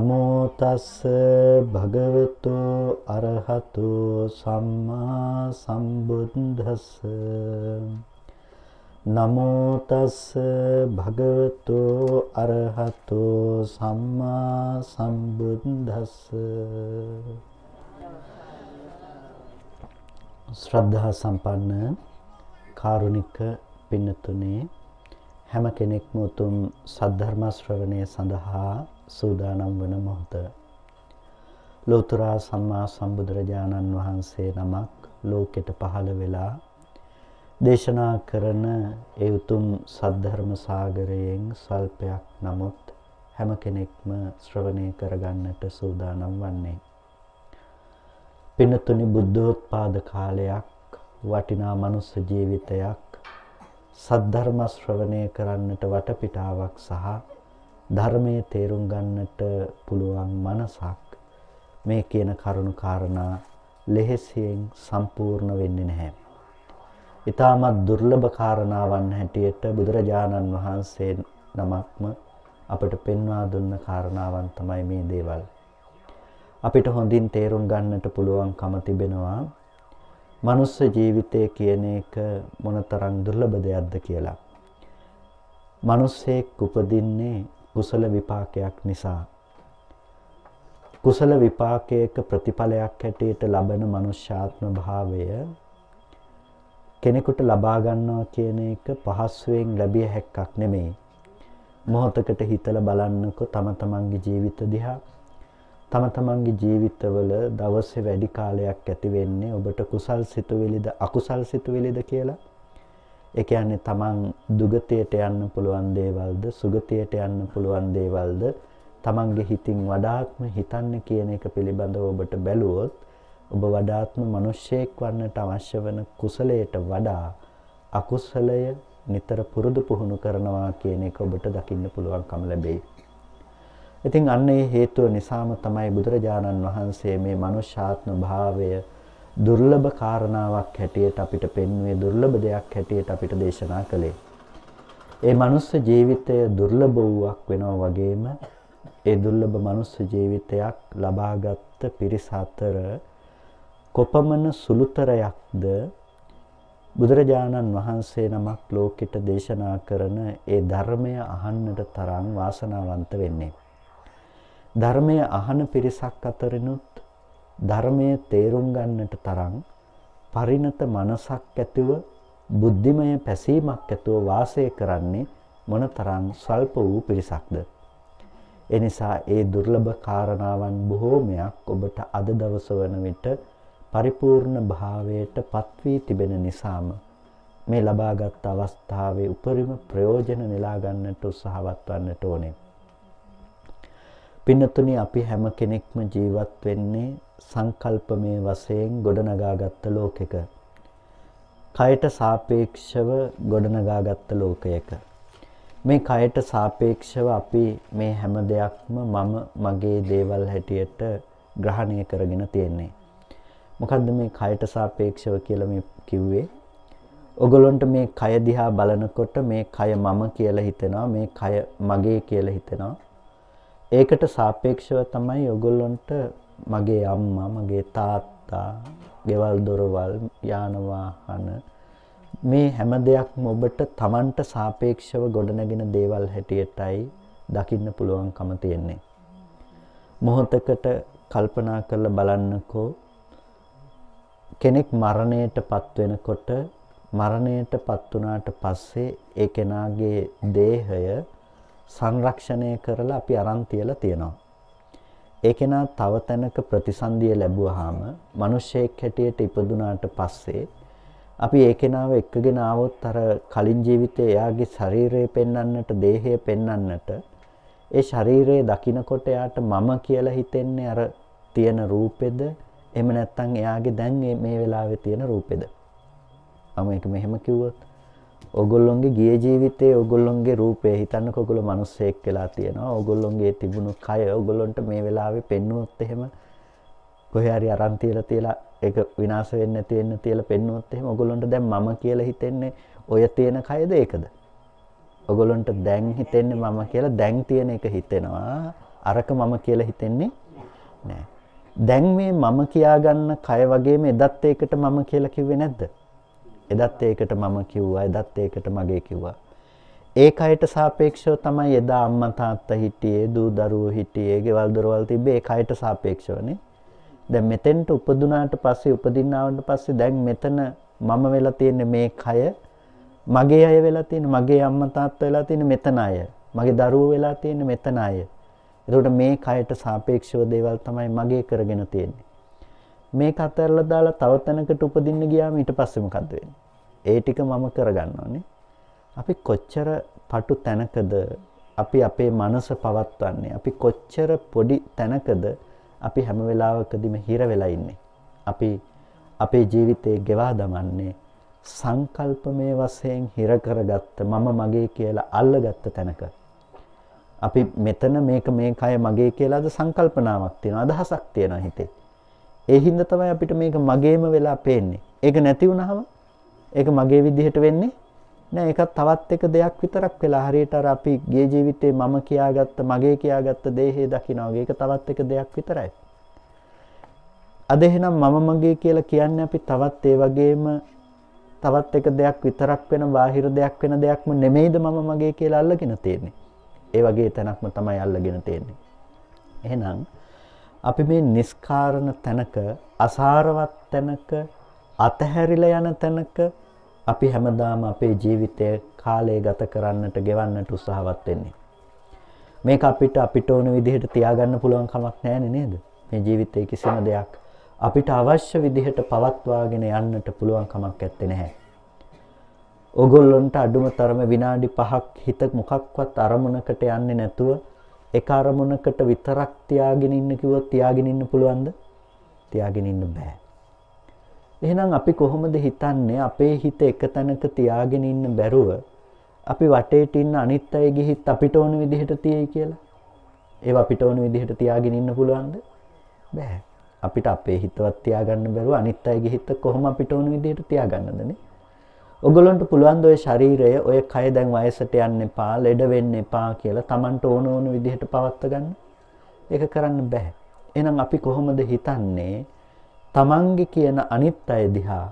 නමෝ තස්ස භගවතු අරහතු සම්මා සම්බුද්දස්ස නමෝ තස්ස භගවතු අරහතු සම්මා සම්බුද්දස්ස ශ්‍රද්ධා සම්පන්න කාරුණික පින්නතුනේ හැම කෙනෙක්ම උතුම් සද්ධර්ම ශ්‍රවණය සඳහා සූදානම් වන මොහොත. ලෝතුරා සම්මා සම්බුදුරජාණන් වහන්සේ නමක් ලෝකෙට පහළ වෙලා දේශනා කරන ඒ උතුම් සද්ධර්ම සාගරයෙන් සල්පයක් නමුත් හැම කෙනෙක්ම ශ්‍රවණය කරගන්නට සූදානම් වන්නේ. පිනතුනි බුද්ධෝත්පාද කාලයක් වටිනා මනුස්ස ජීවිතයක් සද්ධර්ම ශ්‍රවණය කරන්නට වටපිටාවක් සහ ධර්මයේ තේරුම් ගන්නට පුළුවන් මනසක් මේ කියන කරුණු කාරණා ලෙහෙසියෙන් සම්පූර්ණ වෙන්නේ නැහැ. ඊටමත් දුර්ලභ කාරණාවන් හැටියට බුදුරජාණන් වහන්සේ නමක්ම අපට පෙන්වා දුන්න කාරණාවන් තමයි මේ දේවල්. අපිට හොඳින් තේරුම් ගන්නට පුළුවන්කම තිබෙනවා. මනුස්ස ජීවිතය කියන එක මොනතරම් දුර්ලභ දෙයක්ද කියලා. මිනිස්සෙක් උපදින්නේ කුසල විපාකයක් නිසා. කුසල විපාකයක ප්‍රතිඵලයක් හැටියට ලබන මනුෂ්‍යාත්ම භාවය කෙනෙකුට ලබා ගන්නවා කියන එක පහසුවෙන් ලැබිය හැක්කක් නෙමෙයි. මොහොතකට හිතලා බලන්නකො තම තමන්ගේ ජීවිත දිහා තම තමන්ගේ ජීවිතවල දවසේ වැඩි කාලයක් ඇති වෙන්නේ ඔබට කුසල් සිතුවිලිද අකුසල් සිතුවිලිද කියලා ඒ කියන්නේ තමන් දුගතියට යන්න පුළුවන් දේවල්ද සුගතියට යන්න පුළුවන් දේවල්ද තමන්ගේ හිතින් වඩාත්ම හිතන්න කියන එක පිළිබඳව ඔබට බැලුවොත් ඔබ වඩාත්ම මිනිසෙක් වන්නට අවශ්‍ය වෙන කුසලයට වඩා අකුසලය නිතර පුරුදු පුහුණු කරනවා කියන එක ඔබට දකින්න පුළුවන්කම ලැබෙයි. ඉතින් අන්න ඒ හේතුව නිසාම තමයි බුදුරජාණන් වහන්සේ මේ මනුෂ්‍යාත්ම භාවය දුර්ලභ කාරණාවක් හැටියට අපිට පෙන්වුවේ දුර්ලභ දෙයක් හැටියට අපිට දේශනා කළේ. ඒ මනුස්ස ජීවිතය දුර්ලභ වූවක් වෙනවා වගේම ඒ දුර්ලභ මනුස්ස ජීවිතයක් ලබාගත් පිරිස අතර කොපමණ සුළුතරයක්ද බුදුරජාණන් වහන්සේ නමක් ලෝකෙට දේශනා කරන ඒ ධර්මය අහන්නට තරම් වාසනාවන්ත වෙන්නේ. ධර්මය අහන පිරිසක් අතරිනුත් ධර්මය තේරුම් ගන්නට තරම් පරිණත මනසක් ඇතුව බුද්ධිමය පැසීමක් ඇතුව වාසය කරන්නේ මොනතරම් සල්ප වූ පිරිසක්ද එනිසා ඒ දුර්ලභ කාරණාවන් බොහෝමයක් ඔබට අද දවස වන විට පරිපූර්ණ භාවයට පත් වී තිබෙන නිසාම මේ ලබාගත් අවස්ථාවේ උපරිම ප්‍රයෝජන නෙලා ගන්නට උත්සාහවත් වන්නට ඕනේ පින්නතුනි අපි හැම කෙනෙක්ම ජීවත් වෙන්නේ සංකල්පමය වශයෙන් ගොඩනගාගත්ත ලෝකෙක. කයට සාපේක්ෂව ගොඩනගාගත්ත ලෝකයක. මේ කයට සාපේක්ෂව අපි මේ හැම දෙයක්ම මම මගේ දේවල් හැටියට ග්‍රහණය කරගෙන තියෙන්නේ. මොකද්ද මේ කයට සාපේක්ෂව කියලා මේ කිව්වේ? ඔගලොන්ට මේ කය දිහා බලනකොට මේ කය මම කියලා හිතෙනවා මේ කය මගේ කියලා හිතෙනවා ඒකට සාපේක්ෂව තමයි ඔගොල්ලොන්ට මගේ අම්මා මගේ තාත්තා ගෙවල් දොරවල් යානවාහන මේ හැම දෙයක්ම ඔබට තමන්ට සාපේක්ෂව ගොඩනගෙන දේවල් හැටියටයි දකින්න පුළුවන්කම තියෙන්නේ. මොහොතකට කල්පනා කරලා බලන්නකෝ කෙනෙක් මරණයට පත් වෙනකොට මරණයට පත් වුණාට පස්සේ ඒ කෙනාගේ දේහය සංරක්ෂණය කරලා අපි අරන් තියලා තියෙනවා. ඒ කෙනා තව තැනක ප්‍රතිසන්දිය ලැබුවාම මිනිස්සෙක් හැටියට ඉපදුනාට පස්සේ අපි ඒ කෙනාව එක්කගෙන ආවොත් අර කලින් ජීවිතේ එයාගේ ශරීරය පෙන්වන්නට, දේහය පෙන්වන්නට ඒ ශරීරයේ දකින්නකොට එයාට මම කියලා හිතෙන්නේ අර තියෙන රූපෙද එහෙම නැත්නම් එයාගේ දැන් මේ වෙලාවේ තියෙන රූපෙද මම ඒක මෙහෙම කිව්වොත් ඕගොල්ලොන්ගේ ගිය ජීවිතේ ඕගොල්ලොන්ගේ රූපය හිතන්න කොගොල මනුස්සයෙක් වෙලා තියෙනවා ඕගොල්ලොන්ගේ තිබුණු කය ඔගොල්ලොන්ට මේ වෙලාවේ පෙන්නුවොත් එහෙම කොහරි අරන්තියල තියලා එක විනාස වෙන්න තියෙන තියල පෙන්නුවොත් එහෙම ඔගොලොන්ට දැන් මම කියලා හිතෙන්නේ ඔය තියෙන කයද ඒකද ඔගොලොන්ට දැන් හිතෙන්නේ මම කියලා දැන් තියෙන එක හිතෙනවා අරක මම කියලා හිතෙන්නේ නෑ දැන් මේ මම කියාගන්න කය වගේම එදත් ඒකට මම කියලා කිව්වේ නැද්ද එදත් ඒකට මම කිව්වා එදත් ඒකට මගේ කිව්වා ඒ කයට සාපේක්ෂව තමයි එදා අම්මා තාත්තා හිටියේ දූ දරුවෝ හිටියේ ගෙවල් දොරවල් තිබ්බේ ඒ කයට සාපේක්ෂවනේ දැන් මෙතෙන්ට උපදුනාට පස්සේ උපදින්නාවන්ට පස්සේ දැන් මෙතන මම වෙලා තියෙන මේ කය මගේ අය වෙලා තියෙන මගේ අම්මා තාත්තා වෙලා තියෙන මෙතන අය මගේ දරුවෝ වෙලා තියෙන මෙතන අය එතකොට මේ කයට සාපේක්ෂව දේවල් තමයි මගේ කරගෙන තියෙන්නේ මේ කතරල දාලා තවතනකට උපදින්න ගියාම ඊට පස්සෙමකක්ද වෙන. ඒ ටික මම කරගන්න ඕනේ. අපි කොච්චර පටු තැනකද අපි අපේ මනස පවත්වන්නේ. අපි කොච්චර පොඩි තැනකද අපි හැම වෙලාවකදීම හිර වෙලා ඉන්නේ. අපි අපේ ජීවිතේ ගෙවා දමන්නේ සංකල්පමය වශයෙන් හිර කරගත්ත මම මගේ කියලා අල්ලගත්ත තැනක. අපි මෙතන මේක මේකය මගේ කියලාද සංකල්පනාවක් තියෙනවා අදහසක් තියෙනවා හිතේ. ඒ හින්දා තමයි අපිට මේක මගේම වෙලා පේන්නේ. ඒක නැති වුණහම ඒක මගේ විදිහට වෙන්නේ නෑ. ඒකත් තවත් එක දෙයක් විතරක් වෙලා හරියට අර අපි ගේ ජීවිතේ මම කියාගත්ත, මගේ කියාගත්ත දේහය දකිනවා වගේ. ඒක තවත් එක දෙයක් විතරයි. අද එහෙනම් මම මගේ කියලා කියන්නේ අපි තවත් ඒ වගේම තවත් එක දෙයක් විතරක් වෙන බාහිර දෙයක් වෙන දෙයක්ම නෙමෙයිද මම මගේ කියලා අල්ලගෙන තියෙන්නේ. ඒ වගේ තැනක්ම තමයි අල්ලගෙන තියෙන්නේ. එහෙනම් අපි මේ නිස්කාරණ තැනක අසාරවත් තැනක අතහැරිලා යන තැනක අපි හැමදාම අපේ ජීවිතය කාලය ගත කරන්නට ගෙවන්නට උත්සාහවත් වෙන්නේ. මේක අපිට අපිට ඕන විදිහට තියාගන්න පුළුවන් කමක් නැහැ නේද? මේ ජීවිතයේ කිසිම දෙයක් අපිට අවශ්‍ය විදිහට පවත්වාගෙන යන්නට පුළුවන් කමක් නැත්තේ නැහැ. ඔගොල්ලොන්ට අඩුම තරම විනාඩි 5ක් හිත මොකක්වත් අරමුණකට යන්නේ නැතුව එක අරමුණකට විතරක් තියාගෙන ඉන්න කිව්වොත් තියාගෙන ඉන්න පුළුවන්ද? තියාගෙන ඉන්න බෑ. එහෙනම් අපි කොහොමද හිතන්නේ අපේ හිත එක තැනක තියාගෙන ඉන්න බැරුව අපි වටේට ඉන්න අනිත් අයගේ හිත අපිට ඕන විදිහට තියයි කියලා? ඒව අපිට ඕන විදිහට තියාගෙන ඉන්න පුළුවන්ද? බෑ. අපිට අපේ හිතවත් තියාගන්න බැරුව අනිත් අයගේ හිත කොහොම අපිට ඕන විදිහට තියාගන්නද නේ? ඔගලොන්ට පුළුවන් ඔය ශරීරය ඔය කය දැන් වයසට යන්න එපා ලෙඩ වෙන්න එපා කියලා Tamanට ඕන ඕන විදිහට පවත්ව ගන්න. ඒක කරන්න බෑ. එහෙනම් අපි කොහොමද හිතන්නේ Tamange කියන අනිත් අය දිහා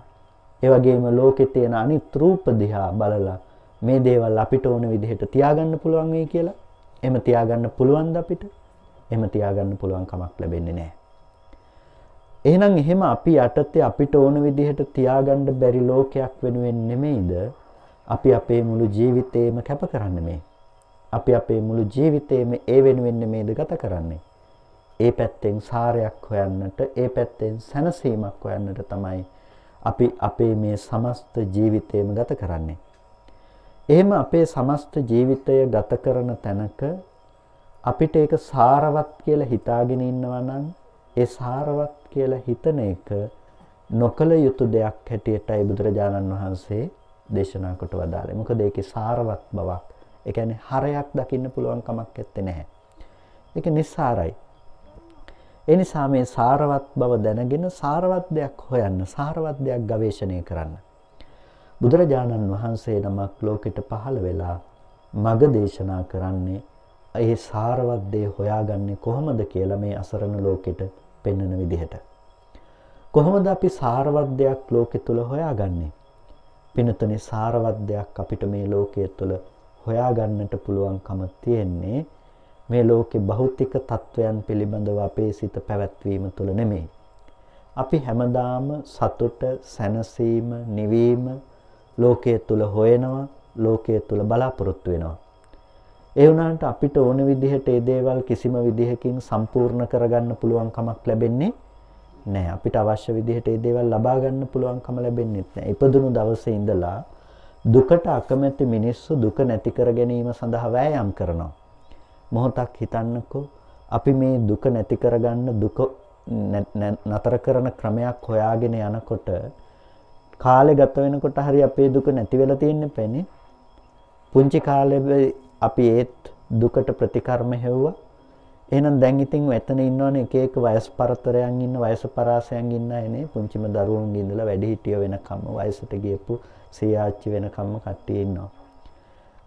ඒ වගේම ලෝකේ තියෙන අනිත් රූප දිහා බලලා මේ දේවල් අපිට ඕන විදිහට තියාගන්න පුළුවන් වෙයි කියලා. එහෙම තියාගන්න පුළුවන්ද අපිට? එහෙම තියාගන්න පුළුවන් කමක් ලැබෙන්නේ නැහැ. එහෙනම් එහෙම අපි යටතේ අපිට ඕන විදිහට තියාගන්න බැරි ලෝකයක් වෙනුවෙන් නෙමෙයිද අපි අපේ මුළු ජීවිතේම කැප කරන්නේ මේ. අපි අපේ මුළු ජීවිතේම ඒ වෙනුවෙන් නෙමෙයිද ගත කරන්නේ. ඒ පැත්තෙන් සාරයක් හොයන්නට, ඒ පැත්තෙන් සැනසීමක් හොයන්නට තමයි අපි අපේ මේ සමස්ත ජීවිතේම ගත කරන්නේ. එහෙම අපේ සමස්ත ජීවිතය ගත කරන තැනක අපිට ඒක සාරවත් කියලා හිතාගෙන ඉන්නවා නම් ඒ සාරවත් කියලා හිතන එක නොකළ යුතු දෙයක් හැටියටයි බුදුරජාණන් වහන්සේ දේශනා කොට වදාළේ. මොකද ඒකේ සාරවත් බවක්, ඒ කියන්නේ හරයක් දකින්න පුළුවන් කමක් ඇත්තේ නැහැ. ඒක නිස්සාරයි. ඒ නිසා මේ සාරවත් බව දැනගෙන සාරවත් දෙයක් හොයන්න, සාරවත් දෙයක් ගවේෂණය කරන්න. බුදුරජාණන් වහන්සේ නමක් ලෝකෙට පහළ වෙලා මග දේශනා කරන්නේ ඒ සාරවත් දේ හොයාගන්නේ කොහොමද කියලා මේ අසරණ ලෝකෙට පෙන්වන විදිහට. කොහොමද අපි සාරවත් දෙයක් ලෝකෙ තුල හොයාගන්නේ? පිනතුනේ සාරවත් දෙයක් අපිට මේ ලෝකයේ තුල හොයාගන්නට පුළුවන්කම තියෙන්නේ මේ ලෝකේ භෞතික తත්වයන් පිළිබඳව අපේ සිත පැවැත්වීම තුල නෙමෙයි. අපි හැමදාම සතුට, සැනසීම, නිවීම ලෝකයේ තුල හොයනවා, ලෝකයේ තුල බලාපොරොත්තු වෙනවා. ඒ වුණාට අපිට ඕන විදිහට ඒ දේවල් කිසිම විදිහකින් සම්පූර්ණ කරගන්න පුළුවන් කමක් ලැබෙන්නේ නැහැ. අපිට අවශ්‍ය විදිහට ඒ දේවල් ලබා ගන්න පුළුවන්කම ලැබෙන්නේ නැහැ. ඉපදුණු දවසේ ඉඳලා දුකට අකමැති මිනිස්සු දුක නැති කර ගැනීම සඳහා වෑයම් කරනවා. මොහොතක් හිතන්නකෝ අපි මේ දුක නැති කරගන්න දුක නතර කරන ක්‍රමයක් හොයාගෙන යනකොට කාලේ ගත වෙනකොට හරි අපේ දුක නැති වෙලා තියෙන්නේ පැනේ. පුංචි කාලේ අපි ඒත් දුකට ප්‍රතිකර්ම හෙව්වා. එහෙනම් දැන් ඉතින් එතන ඉන්නවනේ එක එක වයස් පරතරයන් ඉන්න වයස පරාසයන් ඉන්න අයනේ පුංචිම දරුවන්ගේ ඉඳලා වැඩිහිටිය වෙනකම්ම වයසට ගියපු සීආච්චි වෙනකම්ම කට්ටිය ඉන්නවා.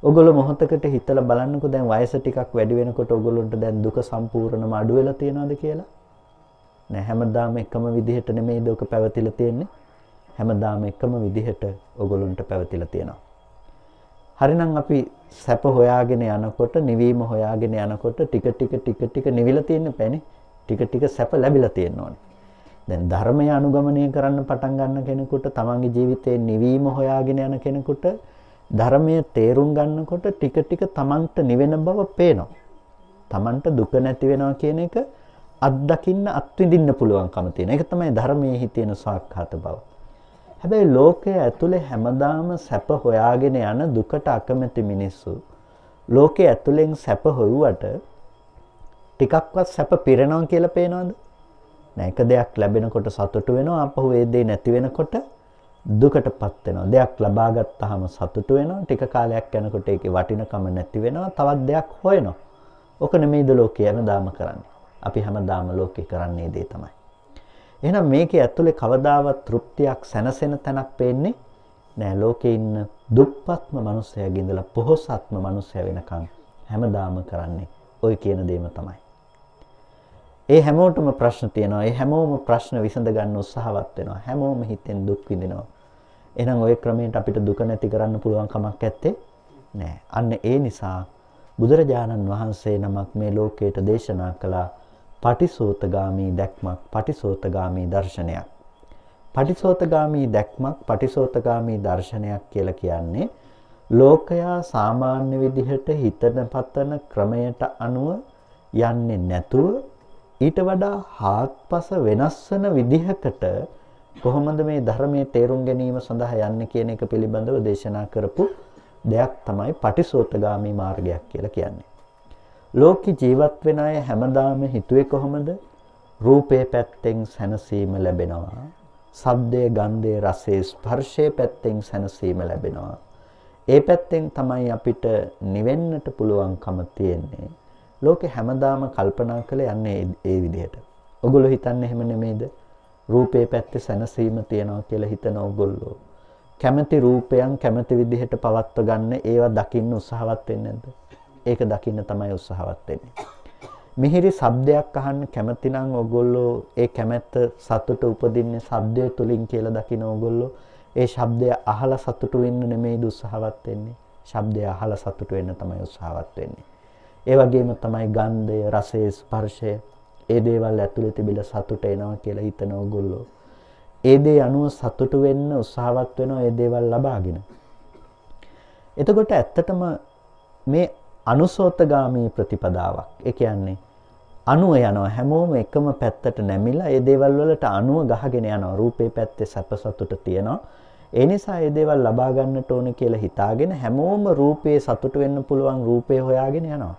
ඔගොල්ලෝ මොහොතකට හිතලා බලන්නකෝ දැන් වයස ටිකක් වැඩි වෙනකොට ඔගොල්ලන්ට දැන් දුක සම්පූර්ණම අඩු වෙලා තියෙනවද කියලා? නෑ හැමදාම එකම විදිහට නෙමෙයි දුක පැවතිලා තියෙන්නේ. හැමදාම එකම විදිහට ඔගොල්ලන්ට පැවතිලා තියෙනවා. හරිනම් අපි සැප හොයාගෙන යනකොට නිවීම හොයාගෙන යනකොට ටික ටික ටික ටික නිවිලා තියෙන පැනේ ටික ටික සැප ලැබිලා තියෙනවනේ. දැන් ධර්මය අනුගමනය කරන්න පටන් ගන්න කෙනෙකුට තමන්ගේ ජීවිතේ නිවීම හොයාගෙන යන කෙනෙකුට ධර්මය තේරුම් ගන්නකොට ටික ටික තමන්ට නිවෙන බව පේනවා. තමන්ට දුක නැති වෙනවා කියන එක අත්දකින්න අත්විඳින්න පුළුවන්කම තියෙන. ඒක තමයි ධර්මයේ හිතෙන සාක්කාත බව. හැබැයි ලෝකයේ ඇතුලේ හැමදාම සැප හොයාගෙන යන දුකට අකමැති මිනිස්සු ලෝකයේ ඇතුලෙන් සැප හොයුවට ටිකක්වත් සැප පිරෙනවා කියලා පේනවද? නෑ එක දෙයක් ලැබෙනකොට සතුටු වෙනවා අපහු ඒ දේ නැති වෙනකොට දුකටපත් වෙනවා. දෙයක් ලබා ගත්තාම සතුටු වෙනවා. ටික කාලයක් යනකොට ඒකේ වටිනකම නැති වෙනවා. තවත් දෙයක් හොයනවා. ඕක නෙමෙයිද ලෝකේ හැමදාම කරන්නේ. අපි හැමදාම ලෝකේ කරන්නේ දේ තමයි. එහෙනම් මේකේ ඇතුලේ කවදාවත් තෘප්තියක් සැනසෙන තැනක් පේන්නේ නෑ ලෝකේ ඉන්න දුප්පත්ම මිනිස්සයාගේ ඉඳලා පොහොසත්ම මිනිස්සයා වෙනකන් හැමදාම කරන්නේ ওই කියන දේම තමයි. ඒ හැමෝටම ප්‍රශ්න තියෙනවා. ඒ හැමෝම ප්‍රශ්න විසඳ ගන්න උත්සාහවත් වෙනවා. හැමෝම හිතෙන් දුක් විඳිනවා. එහෙනම් ওই ක්‍රමයට අපිට දුක නැති කරන්න පුළුවන් කමක් නැත්තේ නෑ. අන්න ඒ නිසා බුදුරජාණන් වහන්සේ නමක් මේ ලෝකයට දේශනා කළා පටිසෝතගාමී දැක්මක් පටිසෝතගාමී දර්ශනයක්. පටිසෝතගාමී දැක්මක් පටිසෝතගාමී දර්ශනයක් කියලා කියන්නේ ලෝකයා සාමාන්‍ය විදිහට හිතන පතන ක්‍රමයට අනුව යන්නේ නැතුව ඊට වඩා හාත්පස වෙනස් වෙන විදිහකට කොහොමද මේ ධර්මයේ තේරුම් ගැනීම සඳහා යන්නේ කියන එක පිළිබඳව දේශනා කරපු දෙයක් තමයි පටිසෝතගාමී මාර්ගයක් කියලා කියන්නේ. ලෝකේ ජීවත් වෙන අය හැමදාම හිතුවේ කොහොමද? රූපේ පැත්තෙන් සැනසීම ලැබෙනවා. සද්දේ, ගන්ධේ, රසේ, ස්පර්ශේ පැත්තෙන් සැනසීම ලැබෙනවා. ඒ පැත්තෙන් තමයි අපිට නිවෙන්නට පුළුවන්කම තියෙන්නේ. ලෝකේ හැමදාම කල්පනා කළ යන්නේ ඒ විදිහට. ඔගොල්ලෝ හිතන්නේ එහෙම නෙමෙයිද? රූපේ පැත්තේ සැනසීම තියනවා කියලා හිතන ඔගොල්ලෝ කැමැති රූපයන් කැමැති විදිහට පවත්ව ගන්න ඒවා දකින්න උත්සාහවත් වෙන්නේ නැද්ද? ඒක දකින්න තමයි උත්සාහවත් වෙන්නේ. මිහිරි ශබ්දයක් අහන්න කැමති නම් ඕගොල්ලෝ ඒ කැමැත්ත සතුට උපදින්නේ ශබ්දය තුලින් කියලා දකින්න ඕගොල්ලෝ ඒ ශබ්දය අහලා සතුටු වෙන්න නෙමෙයි උත්සාහවත් වෙන්නේ. ශබ්දය අහලා සතුටු වෙන්න තමයි උත්සාහවත් වෙන්නේ. ඒ වගේම තමයි ගන්ධය, රසය, ස්පර්ශය ඒ දේවල් ඇතුලේ තිබිලා සතුට එනවා කියලා හිතන ඕගොල්ලෝ. ඒ දේ අනුව සතුටු වෙන්න උත්සාහවත් වෙනවා ඒ දේවල් ලබාගෙන. එතකොට ඇත්තටම මේ අනුසෝතගාමී ප්‍රතිපදාවක්. ඒ කියන්නේ අනුව යනවා හැමෝම එකම පැත්තට නැමිලා ඒ දේවල් වලට අනුව ගහගෙන යනවා රූපේ පැත්තේ සැප සතුට තියෙනවා ඒ නිසා ඒ දේවල් ලබා ගන්නට ඕනේ කියලා හිතාගෙන හැමෝම රූපේ සතුට වෙන්න පුළුවන් රූපේ හොයාගෙන යනවා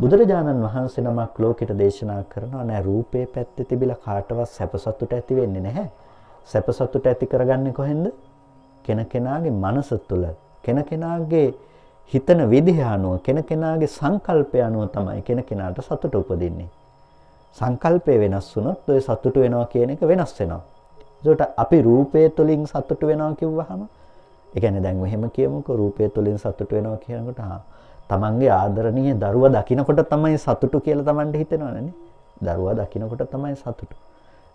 බුදුරජාණන් වහන්සේ නමක් ලෝකෙට දේශනා කරනවා නෑ රූපේ පැත්තේ තිබිලා කාටවත් සැප සතුට ඇති වෙන්නේ නැහැ සැප සතුට ඇති කරගන්නේ කොහෙන්ද කෙනකෙනාගේ මනස තුල කෙනකෙනාගේ හිතන විදිහ අනුව කෙනකෙනාගේ සංකල්පය අනුව තමයි කෙනකෙනාට සතුට උපදින්නේ. සංකල්පය වෙනස් වුණොත් ඔය සතුට වෙනවා කියන එක වෙනස් වෙනවා. ඒකට අපි රූපය තුලින් සතුට වෙනවා කිව්වහම ඒ කියන්නේ දැන් මෙහෙම කියමුකෝ රූපය තුලින් සතුට වෙනවා කියනකොට හා තමන්ගේ ආදරණීය දරුවා දකින්නකොට තමයි සතුට කියලා තමන්ට හිතෙනවනේ. දරුවා දකින්නකොට තමයි සතුට.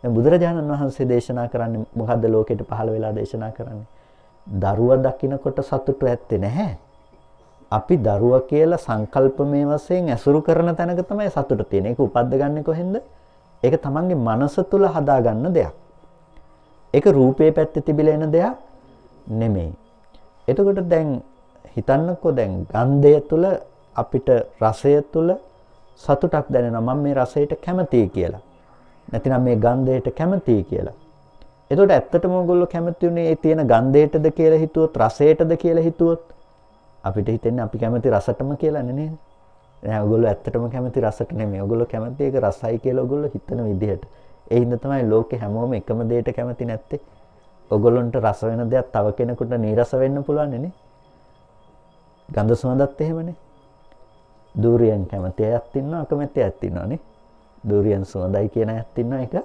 දැන් බුදුරජාණන් වහන්සේ දේශනා කරන්නේ මොකද්ද ලෝකෙට පහළ වෙලා දේශනා කරන්නේ? දරුවා දකින්නකොට සතුට ඇත්තේ නැහැ. අපි දරුවා කියලා සංකල්පමය වශයෙන් ඇසුරු කරන තැනක තමයි සතුට තියෙන. ඒක උපද්ද ගන්නෙ කොහෙන්ද? ඒක තමන්ගේ මනස තුල හදාගන්න දෙයක්. ඒක රූපේ පැත්තේ තිබිලා එන දෙයක් නෙමෙයි. එතකොට දැන් හිතන්නකෝ දැන් ගන්ධය තුල අපිට රසය තුල සතුටක් දැනෙනවා. මම මේ රසයට කැමතියි කියලා. නැතිනම් මේ ගන්ධයට කැමතියි කියලා. එතකොට ඇත්තටම ඔයගොල්ලෝ කැමති උනේ ඒ තියෙන ගන්ධයටද කියලා හිතුවොත් රසයටද කියලා හිතුවොත් අපිට හිතෙන් අපි කැමති රසටම කියලන්න නේද ඔගොල ඇත්තටම කැමති රසට නෙමේ ඔගොල කැමති ඒක රසයි කියලා ඔගොල්ලෝ හිතන විදිහට ඒ හින්දා තමයි ලෝකේ හැමෝම එකම දෙයට කැමති නැත්තේ ඔගොල්ලන්ට රස වෙන දෙයක් තව කෙනෙකුට නීරස වෙන්න පුළුවන් නේ ගඳ සුවඳත් එහෙමනේ දූරියන් කැමති අයත් ඉන්නවා අකමැති අයත් ඉන්නවා නේ දූරියන් සුවඳයි කියන අයත් ඉන්නවා ඒක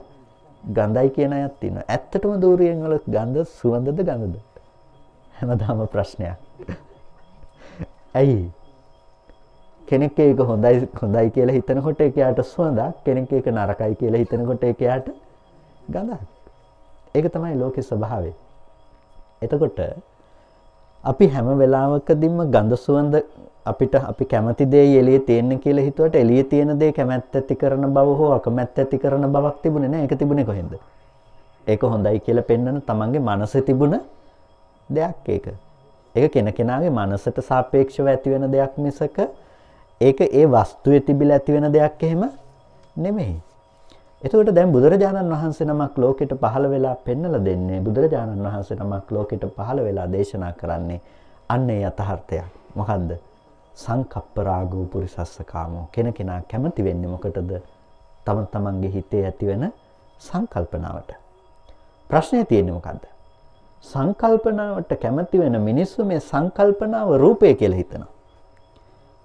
ගඳයි කියන අයත් ඉන්නවා ඇත්තටම දූරියන් වල ගඳ සුවඳද ගඳද හැමදාම ප්‍රශ්නයක් ඇයි කෙනෙක් ඒක හොඳයි හොඳයි කියලා හිතනකොට එකයාට සුවඳක් කෙනෙක් ඒක නරකයි කියලා හිතනකොට එකයාට ගඳක්. ඒක තමයි ලෝකේ ස්වභාවය. එතකොට අපි හැම වෙලාවකදීම ගඳ සුවඳ අපිට අපි කැමති දේ එළියේ තියෙන කියලා හිතුවට එළියේ තියෙන දේ කැමැත්ත ඇති කරන බව හෝ අකමැත්ත ඇති කරන බවක් තිබුණේ නැහැ. ඒක තිබුණේ කොහෙන්ද? ඒක හොඳයි කියලා පෙන්වන තමන්ගේ මනසේ තිබුණ දෙයක් ඒක. ඒක කෙන කෙනාගේ මනසට සාපේක්ෂව ඇති වෙන දෙයක් මිසක ඒක ඒ වස්තුවේ තිබිලා ඇති වෙන දෙයක් එහෙම නෙමෙයි. එතකොට දැන් බුදුරජාණන් වහන්සේ නමක් ලෝකෙට පහළ වෙලා පෙන්නලා දෙන්නේ බුදුරජාණන් වහන්සේ නමක් ලෝකෙට පහළ වෙලා දේශනා කරන්නේ අන්න ඒ යථාර්ථය. මොකද්ද? සංකප්ප රාගෝ පුරිසස්ස කාමෝ කෙන කෙනා කැමති වෙන්නේ මොකටද? තම තමන්ගේ හිතේ ඇතිවෙන සංකල්පනාවට. ප්‍රශ්නේ තියෙන්නේ මොකද්ද? සංකල්පනාවට කැමති වෙන මිනිස්සු මේ සංකල්පනාව රූපය කියලා හිතනවා.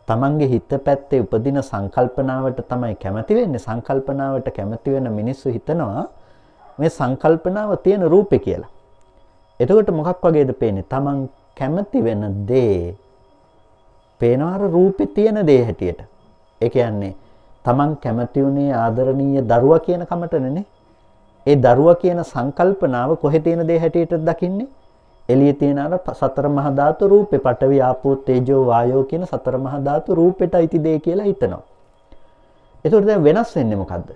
තමන්ගේ හිත පැත්තේ උපදින සංකල්පනාවට තමයි කැමති වෙන්නේ. සංකල්පනාවට කැමති වෙන මිනිස්සු හිතනවා මේ සංකල්පනාව තියෙන රූපේ කියලා. එතකොට මොකක් වගේද පේන්නේ? තමන් කැමති වෙන දේ පේනවා රූපේ තියෙන දේ හැටියට. ඒ කියන්නේ තමන් කැමති වුණේ ආදරණීය දරුවා කියන කමටනේ. ඒ දරුවා කියන සංකල්පනාව කොහෙ තියෙන දේ හැටියට දකින්නේ? එළිය තියෙන අර සතර මහා ධාතු රූපේ පඨවි ආපෝ තේජෝ වායෝ කියන සතර මහා ධාතු රූපෙටයි තිදේ කියලා හිතනවා. ඒතකොට දැන් වෙනස් වෙන්නේ මොකද්ද?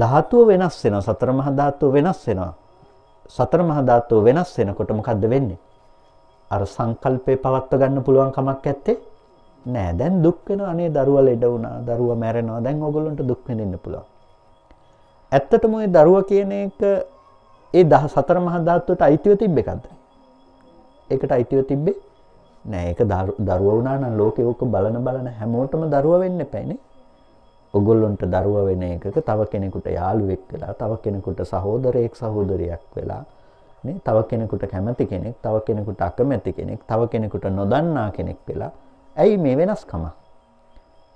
ධාතුව වෙනස් වෙනවා සතර මහා ධාතුව වෙනස් වෙනවා. සතර මහා ධාතුව වෙනස් වෙනකොට මොකද්ද වෙන්නේ? අර සංකල්පේ පවත්ව ගන්න පුළුවන් කමක් ඇත්තේ නෑ. දැන් දුක් වෙනවා අනේ දරුවා ලෙඩ වුණා, දරුවා මැරෙනවා. දැන් ඕගොල්ලන්ට දුක් වෙන්න පුළුවන්. ඇත්තටම ඔය දරුව කියන එක ඒ දහ සතර මහදාත්වට අයිතිව තිබ්බ එකක්ද. එකට අයිතිව තිබ්බේ නෑ එක දරුව වුණාන ලෝක ඕක බලන බලන හැමෝටම දරුව වෙන්න පැයින ඔගොල්ලොන්ට දරුව වෙන එකක තව කෙනෙකුට යාළුවෙක් වෙලා තව කෙනෙකුට සහෝදරයෙක් සහෝදරයක් වෙලා තව කෙනෙකුට කැමති කෙනෙක් තව කෙනෙකුට අකමැති කෙනෙක් තව කෙනෙකුට නොදන්නා කෙනෙක් වෙලා ඇයි මේ වෙනස්කම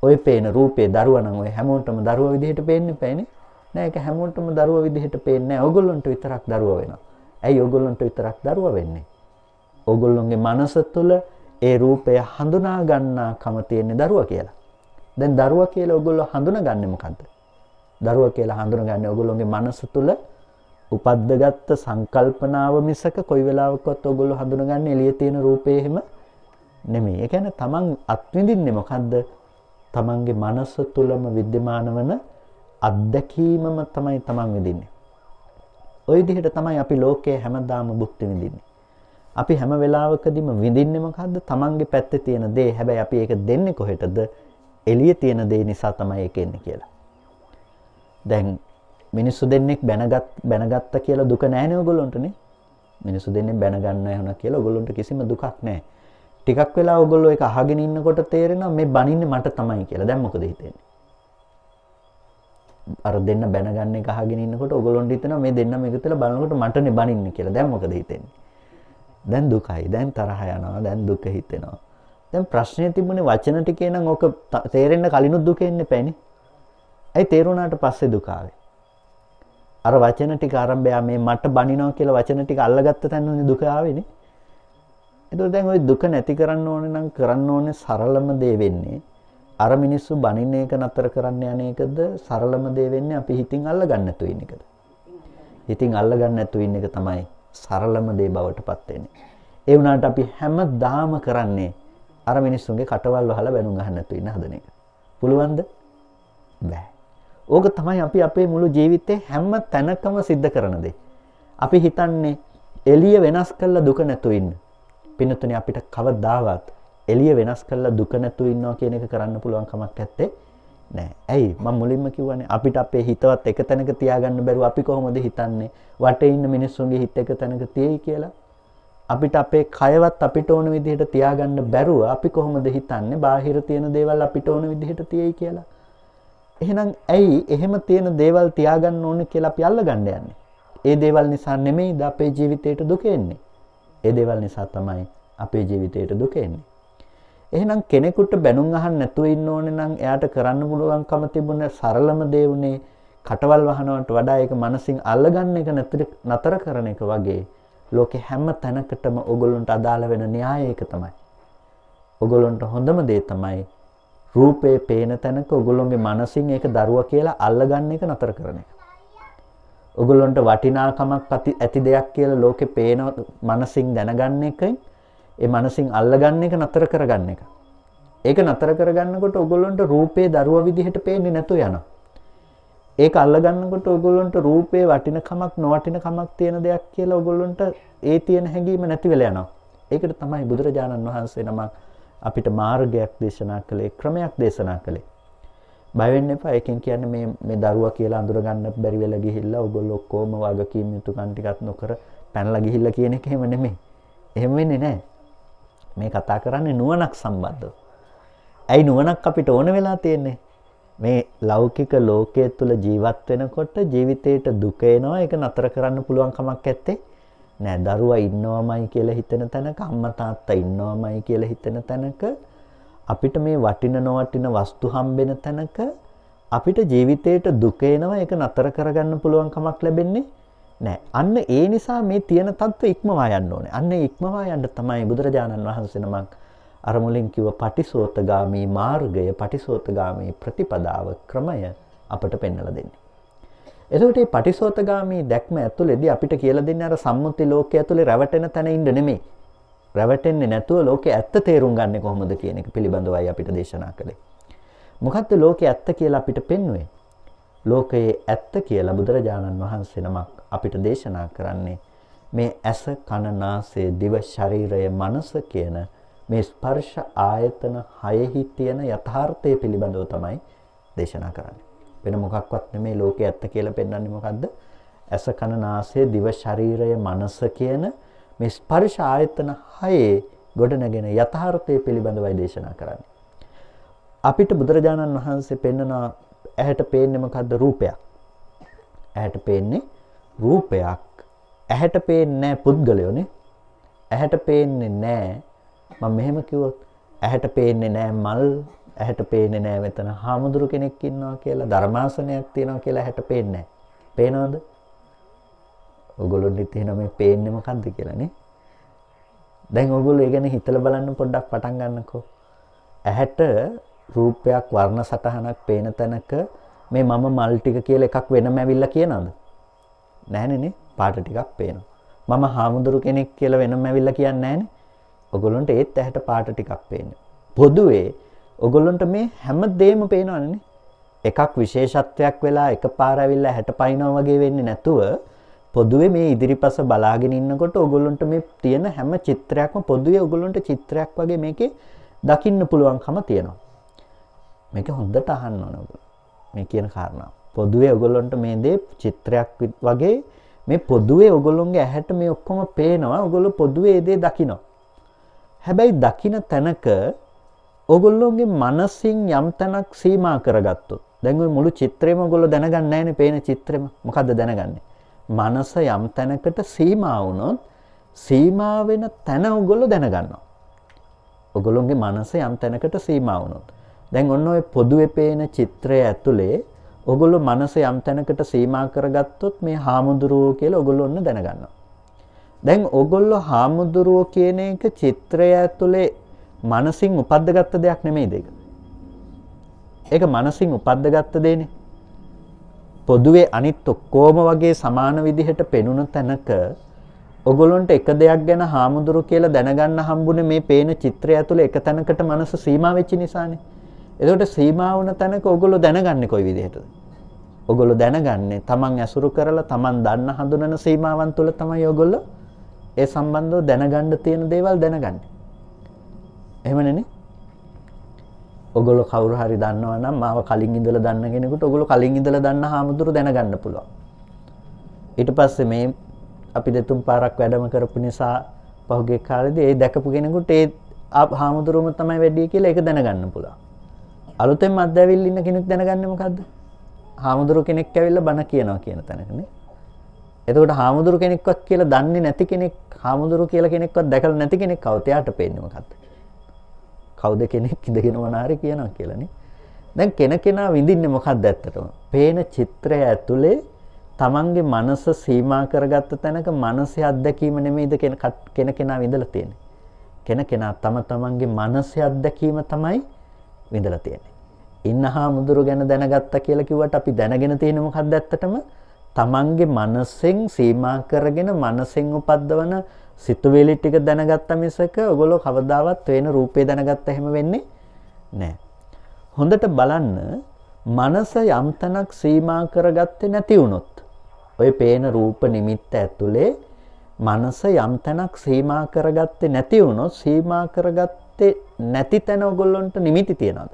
ඔය පේන රූපේ දරුවනන් ඔය හැමෝටම දරුව විදිහට පේන්න පැයිනේ නෑ ඒක හැමෝටම දරුවා විදිහට පේන්නේ නෑ. ඕගොල්ලන්ට විතරක් දරුවා වෙනවා. ඇයි ඕගොල්ලන්ට විතරක් දරුවා වෙන්නේ? ඕගොල්ලොන්ගේ මනස තුළ ඒ රූපය හඳුනා ගන්නාකම තියෙන දරුවා කියලා. දැන් දරුවා කියලා ඔයගොල්ලෝ හඳුනගන්නේ මොකද්ද? දරුවා කියලා හඳුනගන්නේ ඔයගොල්ලෝගේ මනස තුල උපද්දගත්ත සංකල්පනාව මිසක කොයි වෙලාවකවත් ඔයගොල්ලෝ හඳුනගන්නේ එළියේ තියෙන රූපේ එහෙම නෙමෙයි. ඒ කියන්නේ තමන් අත්විඳින්නේ මොකද්ද? තමන්ගේ මනස තුලම विद्यमान වන අත්දැකීමම තමයි තමන් විඳින්නේ. ওই විදිහට තමයි අපි ලෝකයේ හැමදාම භුක්ති විඳින්නේ. අපි හැම වෙලාවකදීම විඳින්නේ මොකද්ද? තමන්ගේ පැත්තේ තියෙන දේ. හැබැයි අපි ඒක දෙන්නේ කොහෙටද? එළියේ තියෙන දේ නිසා තමයි ඒක එන්නේ කියලා. දැන් මිනිස්සු දෙන්නෙක් බැනගත් බැනගත්ත කියලා දුක නැහැ නේ ඔයගොල්ලන්ටනේ. මිනිස්සු දෙන්නේ බැනගන්න යනවා කියලා ඔයගොල්ලන්ට කිසිම දුකක් නැහැ. ටිකක් වෙලා ඔයගොල්ලෝ ඒක අහගෙන ඉන්නකොට තේරෙනවා මේ බනින්නේ මට තමයි කියලා. දැන් මොකද හිතෙන්නේ? අර දෙන්න බැනගන්න එක අහගෙන ඉන්නකොට ඔයගොල්ලොන්ට හිතෙනවා මේ දෙන්නම එකතුලා බලනකොට මටනේ බනින්න කියලා. දැන් මොකද හිතෙන්නේ? දැන් දුකයි. දැන් තරහ යනවා. දැන් දුක හිතෙනවා. දැන් ප්‍රශ්නේ තිබුණේ වචන ටිකේ නම් ඔක තේරෙන්න කලිනුත් දුක එන්නේ පැනේ. ඇයි තේරුණාට පස්සේ දුක ආවේ? අර වචන ටික ආරම්භය මේ මට බනිනවා කියලා වචන ටික අල්ලගත්ත තැනනේ දුක ආවේනේ. එතකොට දැන් ওই දුක නැති කරන්න ඕනේ නම් කරන්න ඕනේ සරලම දේ වෙන්නේ අර මිනිස්සු බනින්න එක නතර කරන්න යන එකද සරලම දේ වෙන්නේ අපි හිතින් අල්ලගන්න නැතු වෙන එකද? හිතින් අල්ලගන්න නැතු වෙන එක තමයි සරලම දේ බවටපත් වෙන්නේ. ඒ වුණාට අපි හැමදාම කරන්නේ අර මිනිස්සුන්ගේ කටවල් වහලා බැනුම් අහන්න නැතු වෙන හදන එක. පුළුවන්ද? බෑ. ඕක තමයි අපි අපේ මුළු ජීවිතේ හැම තැනකම සිද්ධ කරන දේ. අපි හිතන්නේ එළිය වෙනස් කරලා දුක නැතු වෙන්න. පින්නතුනේ අපිට කවදාවත් එළිය වෙනස් කරලා දුක නැතුව ඉන්නවා කියන එක කරන්න පුළුවන් කමක් නැත්තේ නෑ. ඇයි මම මුලින්ම කිව්වනේ අපිට අපේ හිතවත් එක තැනක තියාගන්න බැරුව අපි කොහොමද හිතන්නේ වටේ ඉන්න මිනිස්සුන්ගේ හිත එක තැනක තියෙයි කියලා? අපිට අපේ කයවත් අපිට ඕන විදිහට තියාගන්න බැරුව අපි කොහොමද හිතන්නේ බාහිර තියෙන දේවල් අපිට ඕන විදිහට තියෙයි කියලා? එහෙනම් ඇයි එහෙම තියෙන දේවල් තියාගන්න ඕන කියලා අපි අල්ලගන්න යන්නේ? ඒ දේවල් නිසා නෙමෙයිද අපේ ජීවිතේට දුක එන්නේ. ඒ දේවල් නිසා තමයි අපේ ජීවිතේට දුක එන්නේ. එහෙනම් කෙනෙකුට බැනුම් අහන්න නැතුව ඉන්න ඕනේ නම් එයාට කරන්න පුළුවන්කම තිබුණ සරලම දේ උනේ කටවල් වහනවට වඩා ඒක මනසින් අල්ලගන්න එක නතර කරන එක වගේ ලෝකේ හැම තැනකටම ඕගොල්ලන්ට අදාළ වෙන න්‍යාය ඒක තමයි. ඔගොල්ලන්ට හොඳම දේ තමයි රූපේ පේන තැනක ඔගොල්ලොන්ගේ මනසින් ඒක දරුවා කියලා අල්ලගන්න එක නතර කරන එක. ඔගොල්ලොන්ට වටිනාකමක් ඇති දෙයක් කියලා ලෝකේ පේන මනසින් දැනගන්න එකයි ඒ මනසින් අල්ලගන්න එක නතර කරගන්න එක. ඒක නතර කරගන්නකොට ඔගොල්ලොන්ට රූපේ දරුව විදිහට පේන්නේ නැතු යන. ඒක අල්ලගන්නකොට ඔගොල්ලොන්ට රූපේ වටින කමක් නොවටින කමක් තියෙන දෙයක් කියලා ඔගොල්ලොන්ට ඒ තියෙන හැඟීම නැති වෙලා යනවා. ඒකට තමයි බුදුරජාණන් වහන්සේ නමක් අපිට මාර්ගයක් දේශනා කළේ ක්‍රමයක් දේශනා කළේ. බය වෙන්න එපා. ඒකෙන් කියන්නේ මේ මේ දරුවා කියලා අඳුරගන්න බැරි වෙලා ගිහිල්ලා ඔගොල්ලෝ ඔක්කොම වගකීම් යුතුකම් ටිකක් නොකර පැනලා ගිහිල්ලා කියන එක එහෙම නෙමෙයි. එහෙම වෙන්නේ නැහැ. මේ කතා කරන්නේ නුවණක් සම්බන්ධව. ඇයි නුවණක් අපිට ඕන වෙලා තියෙන්නේ? මේ ලෞකික ලෝකයේ තුල ජීවත් වෙනකොට ජීවිතේට දුක එනවා ඒක නතර කරන්න පුළුවන් කමක් නැත්තේ නෑ දරුවා ඉන්නවමයි කියලා හිතෙන තැනක අම්මා තාත්තා ඉන්නවමයි කියලා හිතෙන තැනක අපිට මේ වටින නොවටින වස්තු හම්බෙන තැනක අපිට ජීවිතේට දුක එනවා ඒක නතර කරගන්න පුළුවන් කමක් ලැබෙන්නේ නෑ අන්න ඒ නිසා මේ තියෙන තත්ත්ව ඉක්මවා යන්න ඕනේ. අන්න ඉක්මවා යන්න තමයි බුදුරජාණන් වහන්සේ නමක් අර මුලින් කිව්ව පටිසෝතගාමී මාර්ගය, පටිසෝතගාමී ප්‍රතිපදාව ක්‍රමය අපට පෙන්වලා දෙන්නේ. එතකොට මේ පටිසෝතගාමී දැක්ම ඇතුළේදී අපිට කියලා දෙන්නේ අර සම්මුති ලෝකයේ ඇතුළේ රැවටෙන තැන ඉන්න නෙමෙයි. රැවටෙන්නේ නැතුව ලෝකේ ඇත්ත තේරුම් ගන්න කොහොමද කියන එක පිළිබඳවයි අපිට දේශනා කළේ. මොකද්ද ලෝකේ ඇත්ත කියලා අපිට පෙන්වුවේ? ලෝකයේ ඇත්ත කියලා බුදුරජාණන් වහන්සේ නමක් අපිට දේශනා කරන්නේ මේ ඇස කන නාසය දිව ශරීරය මනස කියන මේ ස්පර්ශ ආයතන හයෙහි තියෙන යථාර්ථය පිළිබඳව තමයි දේශනා කරන්නේ. වෙන මොකක්වත් නෙමේ ලෝකයේ ඇත්ත කියලා පෙන්වන්නේ මොකද්ද? ඇස කන නාසය දිව ශරීරය මනස කියන මේ ස්පර්ශ ආයතන හයේ ගොඩනගෙන යථාර්ථය පිළිබඳවයි දේශනා කරන්නේ. අපිට බුදුරජාණන් වහන්සේ පෙන්වන ඇහැට පේන්නේ මොකද්ද රූපයක්. ඇහැට පේන්නේ රූපයක්. ඇහැට පේන්නේ නැහැ පුද්ගලයෝනේ. ඇහැට පේන්නේ නැහැ මම මෙහෙම කිව්වොත් ඇහැට පේන්නේ නැහැ මල් ඇහැට පේන්නේ නැහැ මෙතන හාමුදුරු කෙනෙක් ඉන්නවා කියලා ධර්මාසනයක් තියෙනවා කියලා ඇහැට පේන්නේ නැහැ. පේනවද? ඔයගොල්ලොත් හිතේන මේ පේන්නේ මොකද්ද කියලා නේ. දැන් ඔයගොල්ලෝ ඒ ගැන හිතලා බලන්න පොඩ්ඩක් පටන් ගන්නකෝ. ඇහැට රූපයක් වර්ණ සටහනක් පේන තැනක මේ මම මල් ටික කියලා එකක් වෙනම ඇවිල්ලා කියනවද? නැහැනේ පාට ටිකක් පේනවා. මම හාමුදුරු කෙනෙක් කියලා වෙනම ඇවිල්ලා කියන්නේ නැහැනේ. ඔගොල්ලන්ට ඒත් ඇහැට පාට ටිකක් පේන්නේ. පොදුවේ ඔගොල්ලන්ට මේ හැම දෙයක්ම පේනවනේ. එකක් විශේෂත්වයක් වෙලා එකපාර ඇවිල්ලා හැට පයින්නවා වගේ වෙන්නේ නැතුව පොදුවේ මේ ඉදිරිපස බලාගෙන ඉන්නකොට ඔගොල්ලන්ට මේ තියෙන හැම චිත්‍රයක්ම පොදුවේ ඔගොල්ලන්ට චිත්‍රයක් වගේ මේකේ දකින්න පුළුවන්කම තියෙනවා. මේක හොඳට අහන්න ඕන මේ කියන කාරණා. පොදුවේ ඔයගොල්ලන්ට මේ දේ චිත්‍රයක් වගේ මේ පොදුවේ ඔයගොල්ලොන්ගේ ඇහැට මේ ඔක්කොම පේනවා. ඔයගොල්ලෝ පොදුවේ දේ දකිනවා. හැබැයි දකින තැනක ඔයගොල්ලොන්ගේ මනසින් යම් තැනක් සීමා කරගත්තොත් දැන් ওই මුළු චිත්‍රෙම ඔයගොල්ලෝ දැනගන්නේ නැහැනේ පේන චිත්‍රෙම. මොකද්ද දැනගන්නේ? මනස යම් තැනකට සීමා වුණොත් සීමා වෙන තැන ඔයගොල්ලෝ දැනගන්නවා. ඔයගොල්ලොන්ගේ මනස යම් තැනකට සීමා වුණොත් දැන් ඔන්න ඔය පොදුවේ පේන චිත්‍රය ඇතුලේ ඔගොල්ලෝ මනස යම් තැනකට සීමා කරගත්තොත් මේ හාමුදුරුවෝ කියලා ඔගොල්ලෝ ඔන්න දැනගන්නවා. දැන් ඔගොල්ලෝ හාමුදුරුවෝ කියන එක චිත්‍රය ඇතුලේ මනසින් උපද්දගත්ත දෙයක් නෙමෙයිද ඒක? ඒක මනසින් උපද්දගත්ත දෙන්නේ. පොදුවේ අනිත් ඔක්කොම වගේ සමාන විදිහට පෙනුන තැනක ඔගොල්ලොන්ට එක දෙයක් ගැන හාමුදුරු කියලා දැනගන්න හම්බුනේ මේ පේන චිත්‍රය ඇතුලේ එක තැනකට මනස සීමා වෙච්ච නිසානේ. එතකොට සීමා වුණ තැනක ඔගොල්ලෝ දැනගන්නේ කොයි විදිහටද? ඔගොල්ලෝ දැනගන්නේ තමන් ඇසුරු කරලා තමන් දන්න හඳුනන සීමාවන් තුළ තමයි ඔගොල්ලෝ ඒ සම්බන්ධව දැනගන්න තියෙන දේවල් දැනගන්නේ. එහෙමනේ නේ? ඔගොල්ලෝ කවුරු හරි දන්නවා නම් මාව කලින් ඉඳලා දන්න කෙනෙකුට ඔගොල්ලෝ කලින් ඉඳලා දන්න හාමුදුරු දැනගන්න පුළුවන්. ඊට පස්සේ මේ අපි දෙතුන් පාරක් වැඩම කරපු නිසා පහුගිය කාලේදී ඒ දැකපු කෙනෙකුට ඒ හාමුදුරුවම තමයි වැඩි කියලා ඒක දැනගන්න පුළුවන්. අලුතෙන් අදැවිල් ඉන්න කෙනෙක් දැනගන්න මොකක්ද හාමුදුරු කෙනෙක් ඇවිල්ලා බණ කියනවා කියන තැනකනේ එතකොට හාමුදුරු කෙනෙක්වත් කියලා දන්නේ නැති කෙනෙක් හාමුදුරු කියලා කෙනෙක්වත් දැකලා නැති කෙනෙක් කවුද එයාට පේන්නේ මොකද්ද කවුද කෙනෙක් ඉඳගෙන මොනාරි කියනවා කියලානේ දැන් කෙන කෙනා විඳින්නේ මොකක්ද ඇත්තටම පේන චිත්‍රය ඇතුලේ තමන්ගේ මනස සීමා කරගත්ත තැනක මනසේ අත්දැකීම නෙමෙයිද කෙන කෙනා විඳලා තියෙන්නේ කෙන කෙනා තම තමන්ගේ මනසේ අත්දැකීම තමයි විඳලා තියෙන්නේ. ඉන්නහා මුදුරු ගැන දැනගත්තා කියලා කිව්වට අපි දැනගෙන තියෙන මොකක්ද ඇත්තටම? Tamange මනසෙන් සීමා කරගෙන මනසෙන් උපද්දවන සිතුවිලි ටික දැනගත්ත මිසක ඔයගොල්ලෝ කවදාවත් වෙන රූපේ දැනගත්ත හැම වෙන්නේ නැහැ. හොඳට බලන්න මනස යම්තනක් සීමා කරගත්තේ නැති වුණොත් ඔය පේන රූප නිමිත්ත ඇතුලේ මනස යම්තනක් සීමා කරගත්තේ නැති වුණොත් සීමා කරගත්තේ නැති තැන ඔගොල්ලොන්ට නිමිති තියෙනවද?